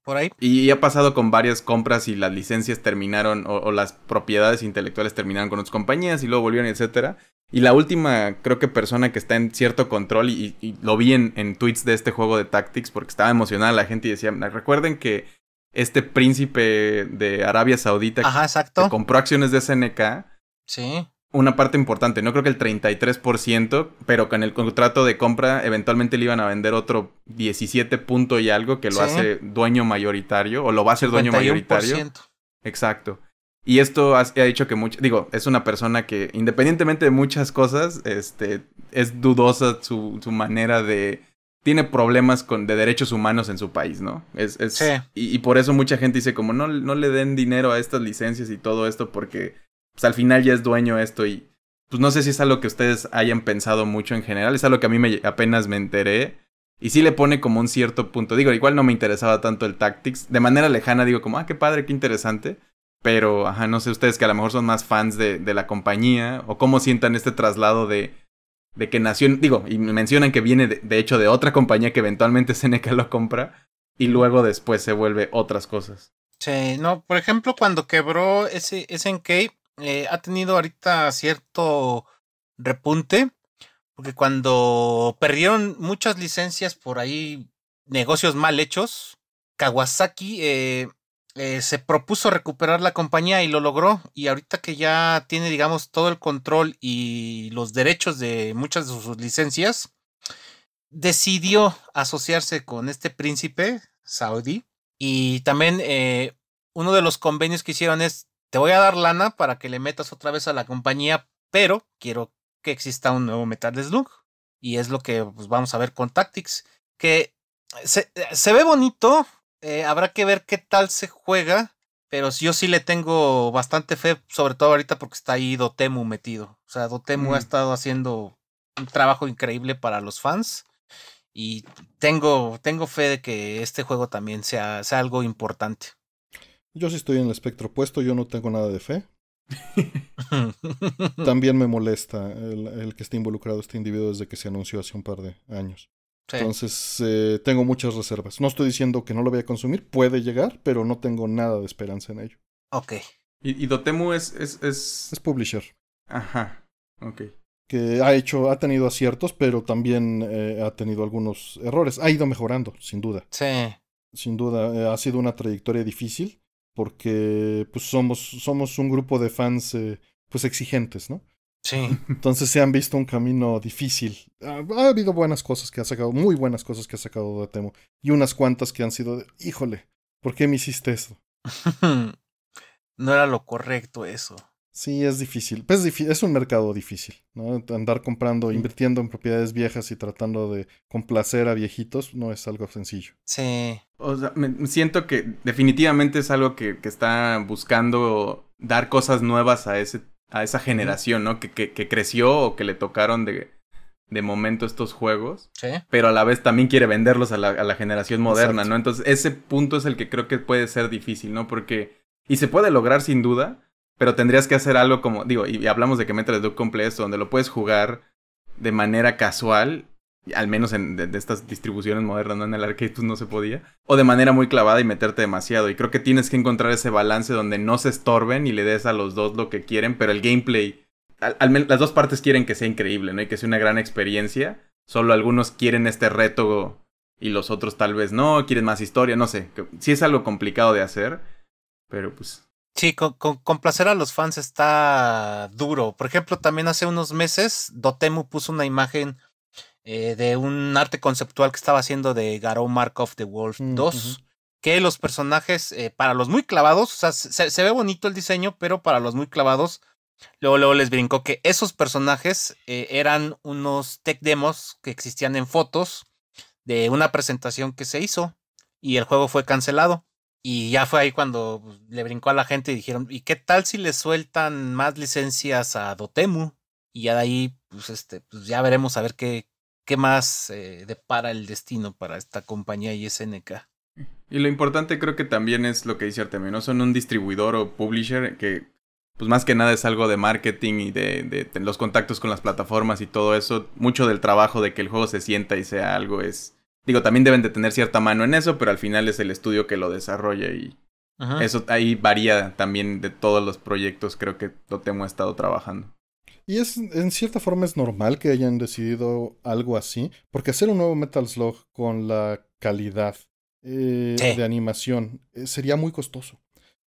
Por ahí. Y, ha pasado con varias compras y las licencias terminaron o, las propiedades intelectuales terminaron con otras compañías y luego volvieron, etcétera. Y la última, creo que persona que está en cierto control y, lo vi en, en, tweets de este juego de Tactics porque estaba emocionada la gente y decía, recuerden que este príncipe de Arabia Saudita que compró acciones de SNK. Sí. Una parte importante, no creo que el 33%, pero con el contrato de compra eventualmente le iban a vender otro 17 punto y algo que lo hace dueño mayoritario o lo va a hacer dueño mayoritario. Exacto. Y esto ha, dicho que mucho, digo, es una persona que independientemente de muchas cosas, este, es dudosa su, su manera de, tiene problemas con, de derechos humanos en su país, ¿no? Es, es y, por eso mucha gente dice como no, no le den dinero a estas licencias y todo esto porque pues, al final ya es dueño esto y pues no sé si es algo que ustedes hayan pensado mucho en general, es algo que a mí me, apenas me enteré y sí le pone como un cierto punto, digo, igual no me interesaba tanto el Tactics, de manera lejana digo como, ah, qué padre, qué interesante, pero, ajá, no sé ustedes que a lo mejor son más fans de, de la compañía o cómo sientan este traslado de de que nació, digo, y mencionan que viene de, hecho de otra compañía que eventualmente Seneca lo compra y luego después se vuelve otras cosas. Sí, no, por ejemplo, cuando quebró ese SNK, eh, ha tenido ahorita cierto repunte, porque cuando perdieron muchas licencias por ahí, negocios mal hechos, Kawasaki eh, eh, se propuso recuperar la compañía y lo logró. Y ahorita que ya tiene, digamos, todo el control y los derechos de muchas de sus licencias, decidió asociarse con este príncipe saudí. Y también eh, uno de los convenios que hicieron es, te voy a dar lana para que le metas otra vez a la compañía, pero quiero que exista un nuevo Metal Slug. Y es lo que pues, vamos a ver con Tactics, que se, se ve bonito, eh, habrá que ver qué tal se juega, pero yo sí le tengo bastante fe, sobre todo ahorita porque está ahí Dotemu metido. O sea, Dotemu ha mm. estado haciendo un trabajo increíble para los fans. Y tengo, tengo fe de que este juego también sea, algo importante. Yo sí estoy en el espectro opuesto, yo no tengo nada de fe. También me molesta el, que esté involucrado este individuo desde que se anunció hace un par de años. Entonces, eh, tengo muchas reservas. No estoy diciendo que no lo voy a consumir, puede llegar, pero no tengo nada de esperanza en ello. Ok. Y, Dotemu es, es, es, publisher. Ajá. Ok. Que ha hecho, ha tenido aciertos, pero también eh, ha tenido algunos errores. Ha ido mejorando, sin duda. Sí. Sin duda, eh, ha sido una trayectoria difícil porque pues somos, somos un grupo de fans eh, pues exigentes, ¿no? Sí. Entonces se han visto un camino difícil. Ha, habido buenas cosas que ha sacado, muy buenas cosas que ha sacado de Temo. Y unas cuantas que han sido híjole, ¿por qué me hiciste esto? no era lo correcto eso. Sí, es difícil. Pues, es un mercado difícil, ¿no? Andar comprando, invirtiendo en propiedades viejas y tratando de complacer a viejitos no es algo sencillo. Sí. O sea, me siento que definitivamente es algo que, que está buscando dar cosas nuevas a ese a esa generación, ¿no? Que, que, creció o que le tocaron de, de momento estos juegos, ¿Sí? pero a la vez también quiere venderlos a la, a la generación moderna, ¿no? Entonces ese punto es el que creo que puede ser difícil, ¿no? Porque, y se puede lograr sin duda, pero tendrías que hacer algo como, digo, y, hablamos de que Metal Slug Complex, donde lo puedes jugar de manera casual al menos en, de, estas distribuciones modernas, ¿no? en el arcade no se podía, o de manera muy clavada y meterte demasiado. Y creo que tienes que encontrar ese balance donde no se estorben y le des a los dos lo que quieren, pero el gameplay, al, las dos partes quieren que sea increíble, ¿no? Y que sea una gran experiencia. Solo algunos quieren este reto y los otros tal vez no, quieren más historia, no sé. Que, sí es algo complicado de hacer, pero pues... Sí, complacer a los fans está duro. Por ejemplo, también hace unos meses Dotemu puso una imagen eh, de un arte conceptual que estaba haciendo de Garou of the Wolf 2. Mm, que los personajes, eh, para los muy clavados, o sea, se, ve bonito el diseño, pero para los muy clavados, luego, luego les brincó que esos personajes eh, eran unos tech demos que existían en fotos de una presentación que se hizo y el juego fue cancelado. Y ya fue ahí cuando pues, le brincó a la gente y dijeron, ¿y qué tal si le sueltan más licencias a Dotemu? Y ya de ahí, pues, este, pues ya veremos a ver qué, qué más eh, depara el destino para esta compañía ISNK? Y lo importante creo que también es lo que dice Artemio, ¿no? Son un distribuidor o publisher que, pues más que nada es algo de marketing y de, los contactos con las plataformas y todo eso. Mucho del trabajo de que el juego se sienta y sea algo es... Digo, también deben de tener cierta mano en eso, pero al final es el estudio que lo desarrolla y eso ahí varía también de todos los proyectos creo que Totemo ha estado trabajando. Y es, en cierta forma es normal que hayan decidido algo así, porque hacer un nuevo Metal Slug con la calidad eh, de animación eh, sería muy costoso.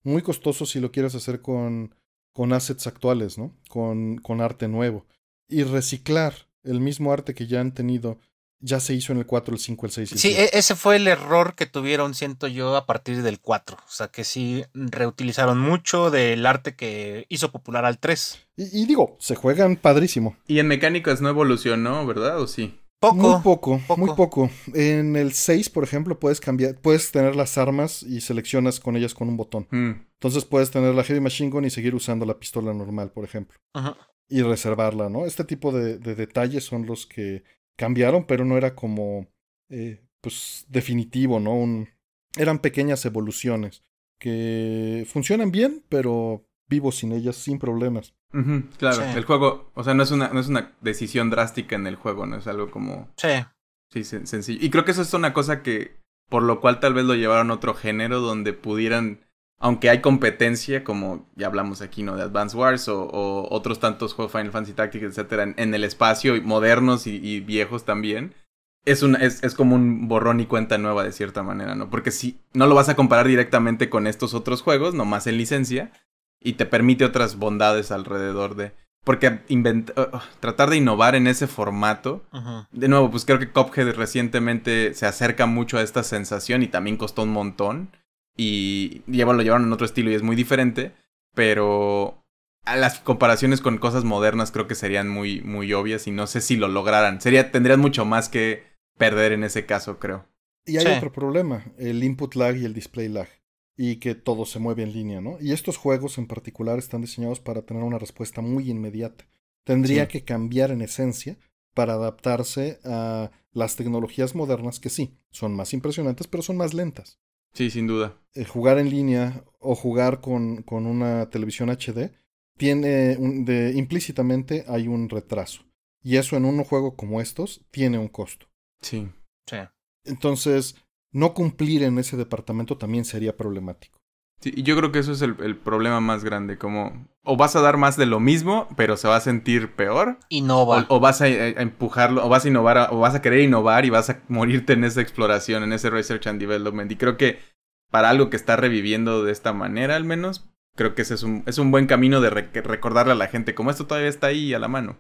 Muy costoso si lo quieres hacer con, con assets actuales, ¿no? Con, con arte nuevo. Y reciclar el mismo arte que ya han tenido ya se hizo en el 4, el 5, el 6. El sí, e-, ese fue el error que tuvieron, siento yo, a partir del 4. O sea, que sí reutilizaron mucho del arte que hizo popular al 3. Y, digo, se juegan padrísimo. Y en mecánicas no evolucionó, ¿verdad? ¿O sí? Poco, muy poco, muy poco. En el 6, por ejemplo, puedes cambiar, puedes tener las armas y seleccionas con ellas con un botón. Mm. Entonces puedes tener la Heavy Machine Gun y seguir usando la pistola normal, por ejemplo. Ajá. Y reservarla, ¿no? Este tipo de detalles son los que cambiaron, pero no era como, eh, pues, definitivo, ¿no? Un, eran pequeñas evoluciones que funcionan bien, pero vivo sin ellas sin problemas. claro, el juego, o sea, no es, una, no es una decisión drástica en el juego, ¿no? Es algo como... Sí. Sí, sencillo. Y creo que eso es una cosa que, por lo cual tal vez lo llevaron a otro género donde pudieran aunque hay competencia, como ya hablamos aquí, ¿no? De Advance Wars o, otros tantos juegos Final Fantasy Tactics, etcétera, en, el espacio, modernos y, viejos también. Es, un, es, es, como un borrón y cuenta nueva de cierta manera, ¿no? Porque si no lo vas a comparar directamente con estos otros juegos, nomás en licencia, y te permite otras bondades alrededor de... Porque oh, oh, tratar de innovar en ese formato, de nuevo, pues creo que Cophead recientemente se acerca mucho a esta sensación y también costó un montón y lo llevaron en otro estilo y es muy diferente, pero a las comparaciones con cosas modernas creo que serían muy, muy obvias y no sé si lo lograran. Sería, tendrían mucho más que perder en ese caso, creo. Y hay otro problema, el input lag y el display lag, y que todo se mueve en línea, ¿no? Y estos juegos en particular están diseñados para tener una respuesta muy inmediata. Tendría que cambiar en esencia para adaptarse a las tecnologías modernas que sí, son más impresionantes, pero son más lentas. Sí, sin duda. Eh, jugar en línea o jugar con, una televisión HD tiene de, implícitamente hay un retraso. Y eso en un juego como estos tiene un costo. Sí. sí. Entonces, no cumplir en ese departamento también sería problemático y yo creo que eso es el, problema más grande, como o vas a dar más de lo mismo, pero se va a sentir peor. Innova. O, vas eh, a, empujarlo, o vas a innovar, o vas a querer innovar y vas a morirte en esa exploración, en ese research and development. Y creo que para algo que está reviviendo de esta manera, al menos, creo que ese es un, es un buen camino de recordarle a la gente, como esto todavía está ahí a la mano.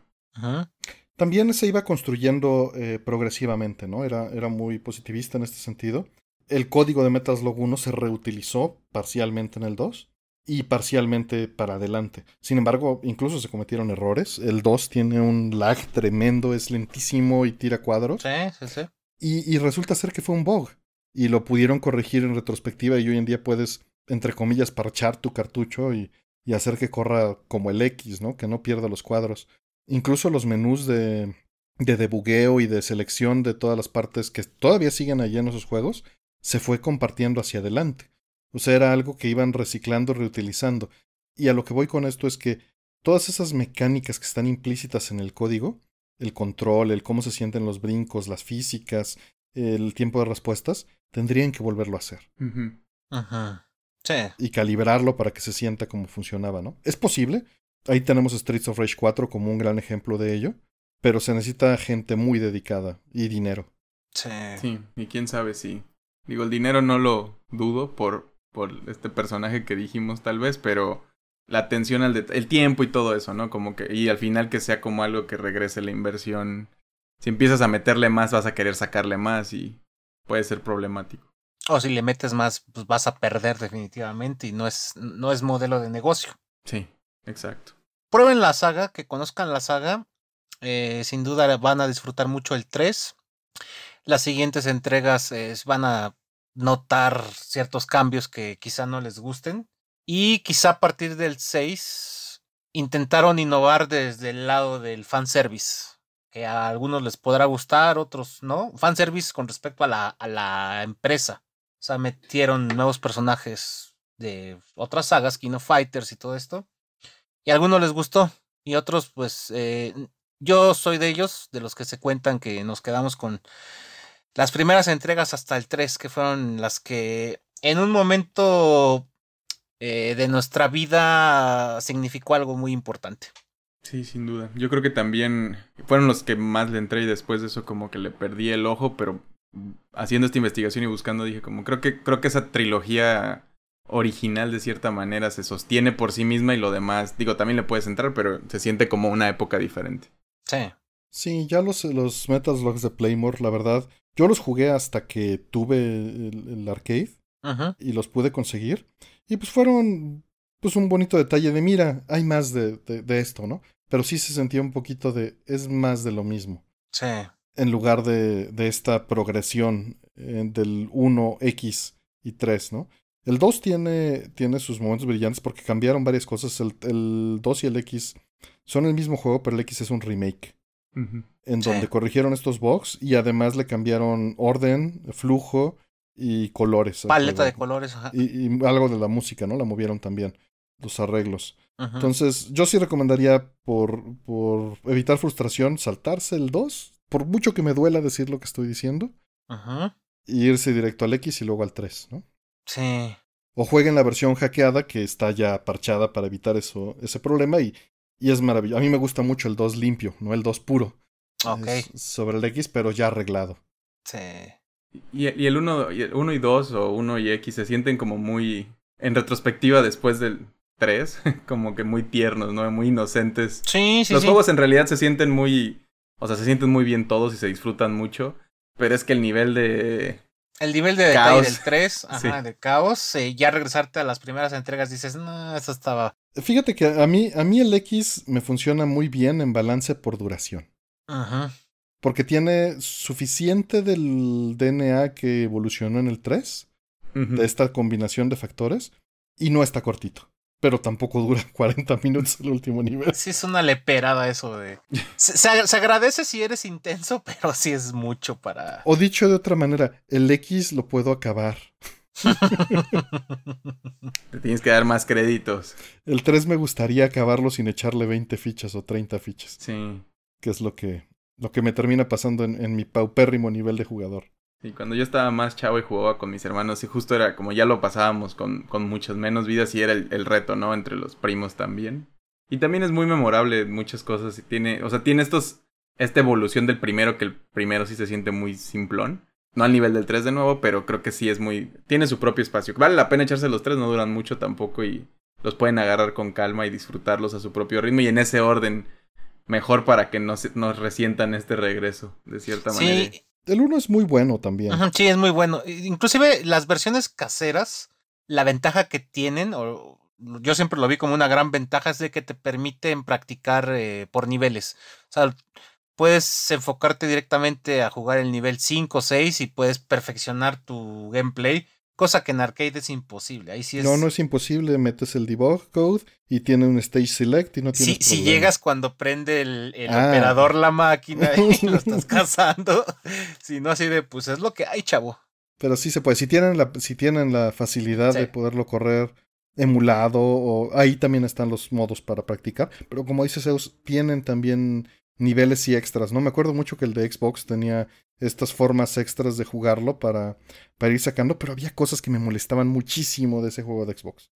También se iba construyendo eh, progresivamente, ¿no? Era, era muy positivista en este sentido el código de Metal Slug 1 se reutilizó parcialmente en el 2 y parcialmente para adelante. Sin embargo, incluso se cometieron errores. El 2 tiene un lag tremendo, es lentísimo y tira cuadros. Sí, sí, sí. Y, resulta ser que fue un bug. Y lo pudieron corregir en retrospectiva y hoy en día puedes, entre comillas, parchar tu cartucho y, hacer que corra como el X, ¿no? Que no pierda los cuadros. Incluso los menús de, de debugueo y de selección de todas las partes que todavía siguen allí en esos juegos se fue compartiendo hacia adelante. O sea, era algo que iban reciclando, reutilizando. Y a lo que voy con esto es que todas esas mecánicas que están implícitas en el código, el control, el cómo se sienten los brincos, las físicas, el tiempo de respuestas, tendrían que volverlo a hacer. Ajá. Sí. Y calibrarlo para que se sienta como funcionaba, ¿no? Es posible. Ahí tenemos Streets of Rage 4 como un gran ejemplo de ello. Pero se necesita gente muy dedicada y dinero. Sí. Sí, y quién sabe si Digo, el dinero no lo dudo por, por este personaje que dijimos tal vez, pero la atención al el tiempo y todo eso, ¿no? Como que, y al final que sea como algo que regrese la inversión. Si empiezas a meterle más, vas a querer sacarle más y puede ser problemático. O si le metes más, pues vas a perder definitivamente y no es, no es modelo de negocio. Sí, exacto. Prueben la saga, que conozcan la saga. Eh, sin duda van a disfrutar mucho el 3. Las siguientes entregas eh, van a notar ciertos cambios que quizá no les gusten. Y quizá a partir del 6 intentaron innovar desde el lado del fanservice, que a algunos les podrá gustar, otros no. Fanservice con respecto a la, a la empresa. O sea, metieron nuevos personajes de otras sagas, Kino Fighters y todo esto. Y a algunos les gustó y otros pues eh, yo soy de ellos, de los que se cuentan que nos quedamos con las primeras entregas hasta el 3, que fueron las que en un momento eh, de nuestra vida significó algo muy importante. Sí, sin duda. Yo creo que también fueron los que más le entré y después de eso como que le perdí el ojo, pero haciendo esta investigación y buscando dije como creo que creo que esa trilogía original de cierta manera se sostiene por sí misma y lo demás, digo, también le puedes entrar, pero se siente como una época diferente. Sí. Sí, ya los, los Metal de Playmore, la verdad, yo los jugué hasta que tuve el, arcade y los pude conseguir. Y pues fueron pues un bonito detalle de mira, hay más de, esto, ¿no? Pero sí se sentía un poquito de es más de lo mismo. Sí. En lugar de, esta progresión eh, del 1X y 3, ¿no? El 2 tiene, tiene sus momentos brillantes porque cambiaron varias cosas. El, el, 2 y el X son el mismo juego, pero el X es un remake en donde corrigieron estos bugs y además le cambiaron orden, flujo y colores. Paleta de colores, ajá. Y, algo de la música, ¿no? La movieron también, los arreglos. Entonces, yo sí recomendaría por, por evitar frustración saltarse el 2, por mucho que me duela decir lo que estoy diciendo, Ajá. y e irse directo al X y luego al 3, ¿no? Sí. O jueguen la versión hackeada que está ya parchada para evitar eso, ese problema y y es maravilloso. A mí me gusta mucho el 2 limpio, no el 2 puro. Ok. sobre el X, pero ya arreglado. Sí. Y, el 1 y, el uno y 2 o 1 y X se sienten como muy. En retrospectiva, después del 3, como que muy tiernos, ¿no? Muy inocentes. Sí, sí. Los juegos en realidad se sienten muy. O sea, se sienten muy bien todos y se disfrutan mucho. Pero es que el nivel de el nivel de detalle del 3, de caos, eh, ya regresarte a las primeras entregas dices, no, eso estaba... Fíjate que a mí, a mí el X me funciona muy bien en balance por duración. Ajá. Porque tiene suficiente del DNA que evolucionó en el 3, de esta combinación de factores, y no está cortito pero tampoco dura 40 minutos el último nivel. Sí, es una leperada eso de... Se, agradece si eres intenso, pero sí es mucho para... O dicho de otra manera, el X lo puedo acabar. Te tienes que dar más créditos. El 3 me gustaría acabarlo sin echarle 20 fichas o 30 fichas. Sí. Que es lo que, lo que me termina pasando en mi paupérrimo nivel de jugador. Y cuando yo estaba más chavo y jugaba con mis hermanos, y justo era como ya lo pasábamos con, con muchas menos vidas y era el, reto, ¿no? Entre los primos también. Y también es muy memorable muchas cosas y tiene, o sea, tiene estos, esta evolución del primero que el primero sí se siente muy simplón. No al nivel del 3 de nuevo, pero creo que sí es muy, tiene su propio espacio. Vale la pena echarse los tres, no duran mucho tampoco y los pueden agarrar con calma y disfrutarlos a su propio ritmo y en ese orden mejor para que no nos resientan este regreso, de cierta manera. El 1 es muy bueno también. sí, es muy bueno. Inclusive las versiones caseras, la ventaja que tienen, o yo siempre lo vi como una gran ventaja, es de que te permiten practicar eh, por niveles. O sea, puedes enfocarte directamente a jugar el nivel 5 o 6 y puedes perfeccionar tu gameplay Cosa que en arcade es imposible. Ahí sí No, no es imposible. Metes el debug code y tiene un stage select y no tiene si llegas cuando prende el, el ah. operador la máquina y lo estás cazando. si no, así de pues es lo que hay, chavo. Pero sí se puede. Si tienen la, si tienen la facilidad de poderlo correr emulado, o ahí también están los modos para practicar. Pero como dice Zeus, tienen también niveles y extras, ¿no? Me acuerdo mucho que el de Xbox tenía estas formas extras de jugarlo para, para ir sacando, pero había cosas que me molestaban muchísimo de ese juego de Xbox.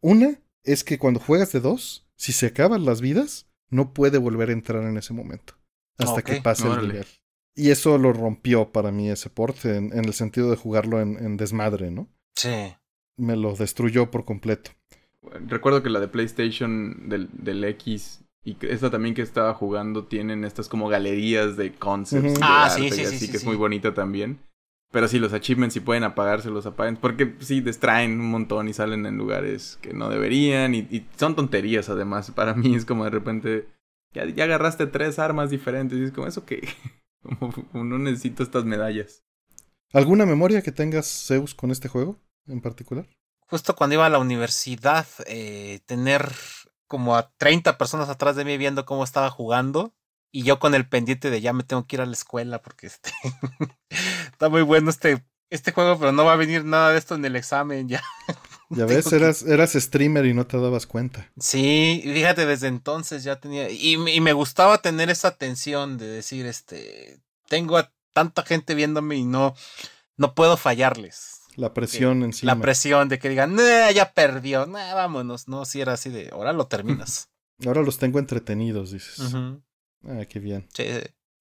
Una es que cuando juegas de dos, si se acaban las vidas, no puede volver a entrar en ese momento, hasta que pase el nivel. Y eso lo rompió para mí ese porte en, el sentido de jugarlo en, desmadre, ¿no? Sí. Me lo destruyó por completo. Recuerdo que la de PlayStation del, del X y esta también que estaba jugando tienen estas como galerías de concepts. ah, sí, sí, así que es muy bonita también. Pero sí, los achievements, si pueden apagarse, los apaguen. Porque sí, distraen un montón y salen en lugares que no deberían. Y, son tonterías, además. Para mí es como de repente. Ya, agarraste tres armas diferentes. Y es como, ¿eso que como, no necesito estas medallas. ¿Alguna memoria que tengas, Zeus, con este juego en particular? Justo cuando iba a la universidad, eh, tener como a 30 personas atrás de mí viendo cómo estaba jugando. Y yo con el pendiente de ya me tengo que ir a la escuela porque este está muy bueno este, este juego, pero no va a venir nada de esto en el examen ya. Ya ves, eras, eras streamer y no te dabas cuenta. Sí, fíjate, desde entonces ya tenía. Y, me gustaba tener esa tensión de decir, este, tengo a tanta gente viéndome y no, no puedo fallarles. La presión en sí. La presión de que digan, ya perdió, vámonos. No, si era así de, ahora lo terminas. ahora los tengo entretenidos, dices. Ah, qué bien. Sí,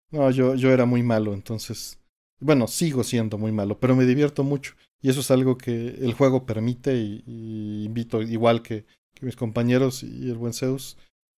No, yo, yo era muy malo, entonces. Bueno, sigo siendo muy malo, pero me divierto mucho. Y eso es algo que el juego permite y, invito, igual que, mis compañeros y el buen Zeus,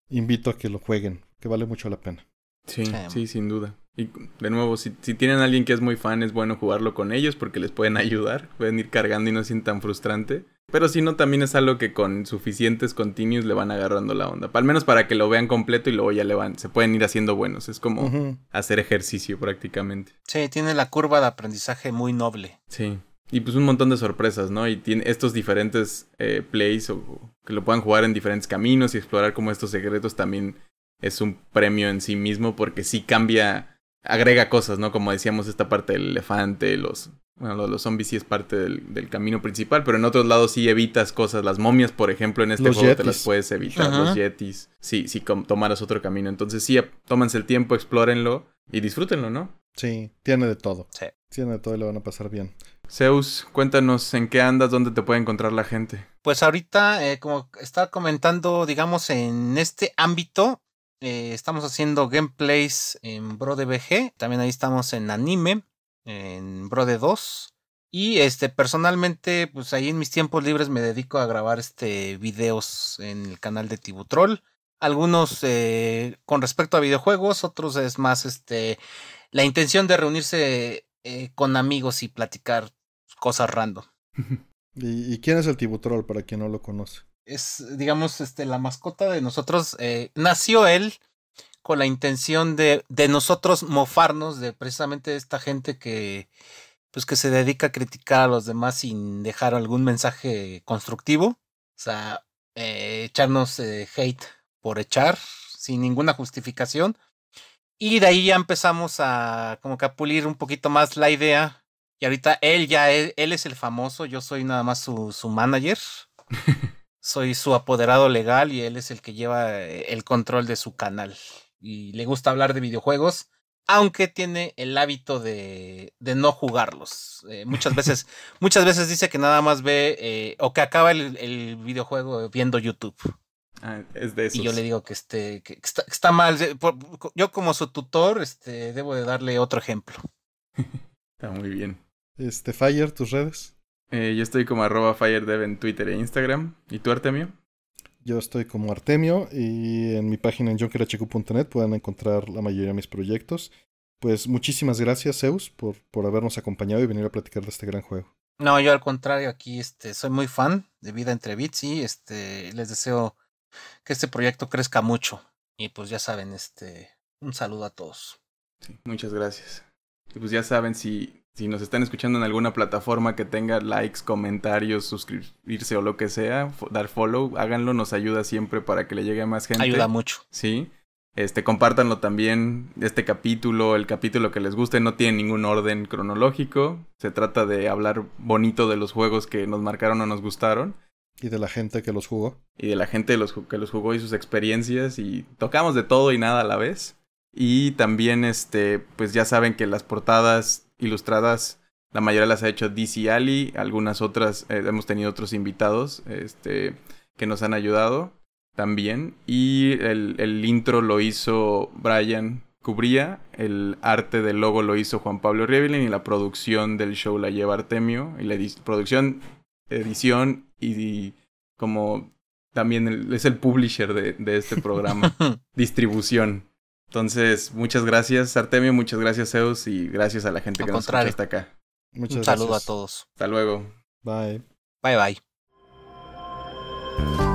invito a que lo jueguen, que vale mucho la pena. sí, sí sin duda. Y de nuevo, si, tienen a alguien que es muy fan, es bueno jugarlo con ellos porque les pueden ayudar, pueden ir cargando y no sienten tan frustrante. Pero si no, también es algo que con suficientes continues le van agarrando la onda. Al menos para que lo vean completo y luego ya le van, se pueden ir haciendo buenos. Es como hacer ejercicio prácticamente. Sí, tiene la curva de aprendizaje muy noble. Sí. Y pues un montón de sorpresas, ¿no? Y tiene estos diferentes eh, plays o, o que lo puedan jugar en diferentes caminos y explorar como estos secretos también es un premio en sí mismo porque sí cambia agrega cosas, ¿no? Como decíamos, esta parte del elefante, los... Bueno, los, zombies sí es parte del, camino principal, pero en otros lados sí evitas cosas. Las momias, por ejemplo, en este juego te las puedes evitar. Los yetis. Sí, si sí, tomaras otro camino. Entonces sí, tómanse el tiempo, explórenlo y disfrútenlo, ¿no? Sí, tiene de todo. Sí. Tiene de todo y lo van a pasar bien. Zeus, cuéntanos en qué andas, dónde te puede encontrar la gente. Pues ahorita, eh, como estaba comentando, digamos, en este ámbito, eh, estamos haciendo gameplays en Brode BG. También ahí estamos en anime, en Brode 2. Y este, personalmente, pues ahí en mis tiempos libres me dedico a grabar este videos en el canal de Tibutrol. Algunos eh, con respecto a videojuegos, otros es más este la intención de reunirse eh, con amigos y platicar cosas random. ¿Y, ¿Y quién es el Tibutrol para quien no lo conoce? es, digamos, este, la mascota de nosotros. Eh, nació él con la intención de, de nosotros mofarnos de precisamente esta gente que, pues, que se dedica a criticar a los demás sin dejar algún mensaje constructivo. O sea, eh, echarnos eh, hate por echar, sin ninguna justificación. Y de ahí ya empezamos a como que a pulir un poquito más la idea. Y ahorita él ya, él es el famoso, yo soy nada más su, su manager. soy su apoderado legal y él es el que lleva eh, el control de su canal. Y le gusta hablar de videojuegos, aunque tiene el hábito de, de no jugarlos. Eh, muchas veces, muchas veces dice que nada más ve eh, o que acaba el, videojuego viendo YouTube. Ah, es de esos. Y yo le digo que, este, está, está, mal. Yo como su tutor este, debo de darle otro ejemplo. está muy bien. Este, Fire, tus redes. Eh, yo estoy como arroba FireDev en Twitter e Instagram. ¿Y tú, Artemio? Yo estoy como Artemio y en mi página en net pueden encontrar la mayoría de mis proyectos. Pues muchísimas gracias, Zeus, por, por habernos acompañado y venir a platicar de este gran juego. No, yo al contrario, aquí este, soy muy fan de Vida entre Bits y este, les deseo que este proyecto crezca mucho. Y pues ya saben, este, un saludo a todos. muchas gracias. Y pues ya saben, si si nos están escuchando en alguna plataforma que tenga likes, comentarios, suscribirse o lo que sea, dar follow, háganlo, nos ayuda siempre para que le llegue a más gente. Ayuda mucho. Sí. Este, compártanlo también, este capítulo, el capítulo que les guste, no tiene ningún orden cronológico. Se trata de hablar bonito de los juegos que nos marcaron o nos gustaron. Y de la gente que los jugó. Y de la gente los, que los jugó y sus experiencias. Y tocamos de todo y nada a la vez. Y también, este, pues ya saben que las portadas ilustradas, la mayoría las ha hecho DC Ali, algunas otras, eh, hemos tenido otros invitados este, que nos han ayudado también. Y el, intro lo hizo Brian Cubría, el arte del logo lo hizo Juan Pablo Rievelin y la producción del show la lleva Artemio. Y la producción, edición y, como también es el publisher de este programa, distribución. Entonces, muchas gracias Artemio, muchas gracias Zeus y gracias a la gente que nos escucha hasta acá. Muchas Un saludo a todos. Hasta luego. Bye. Bye bye.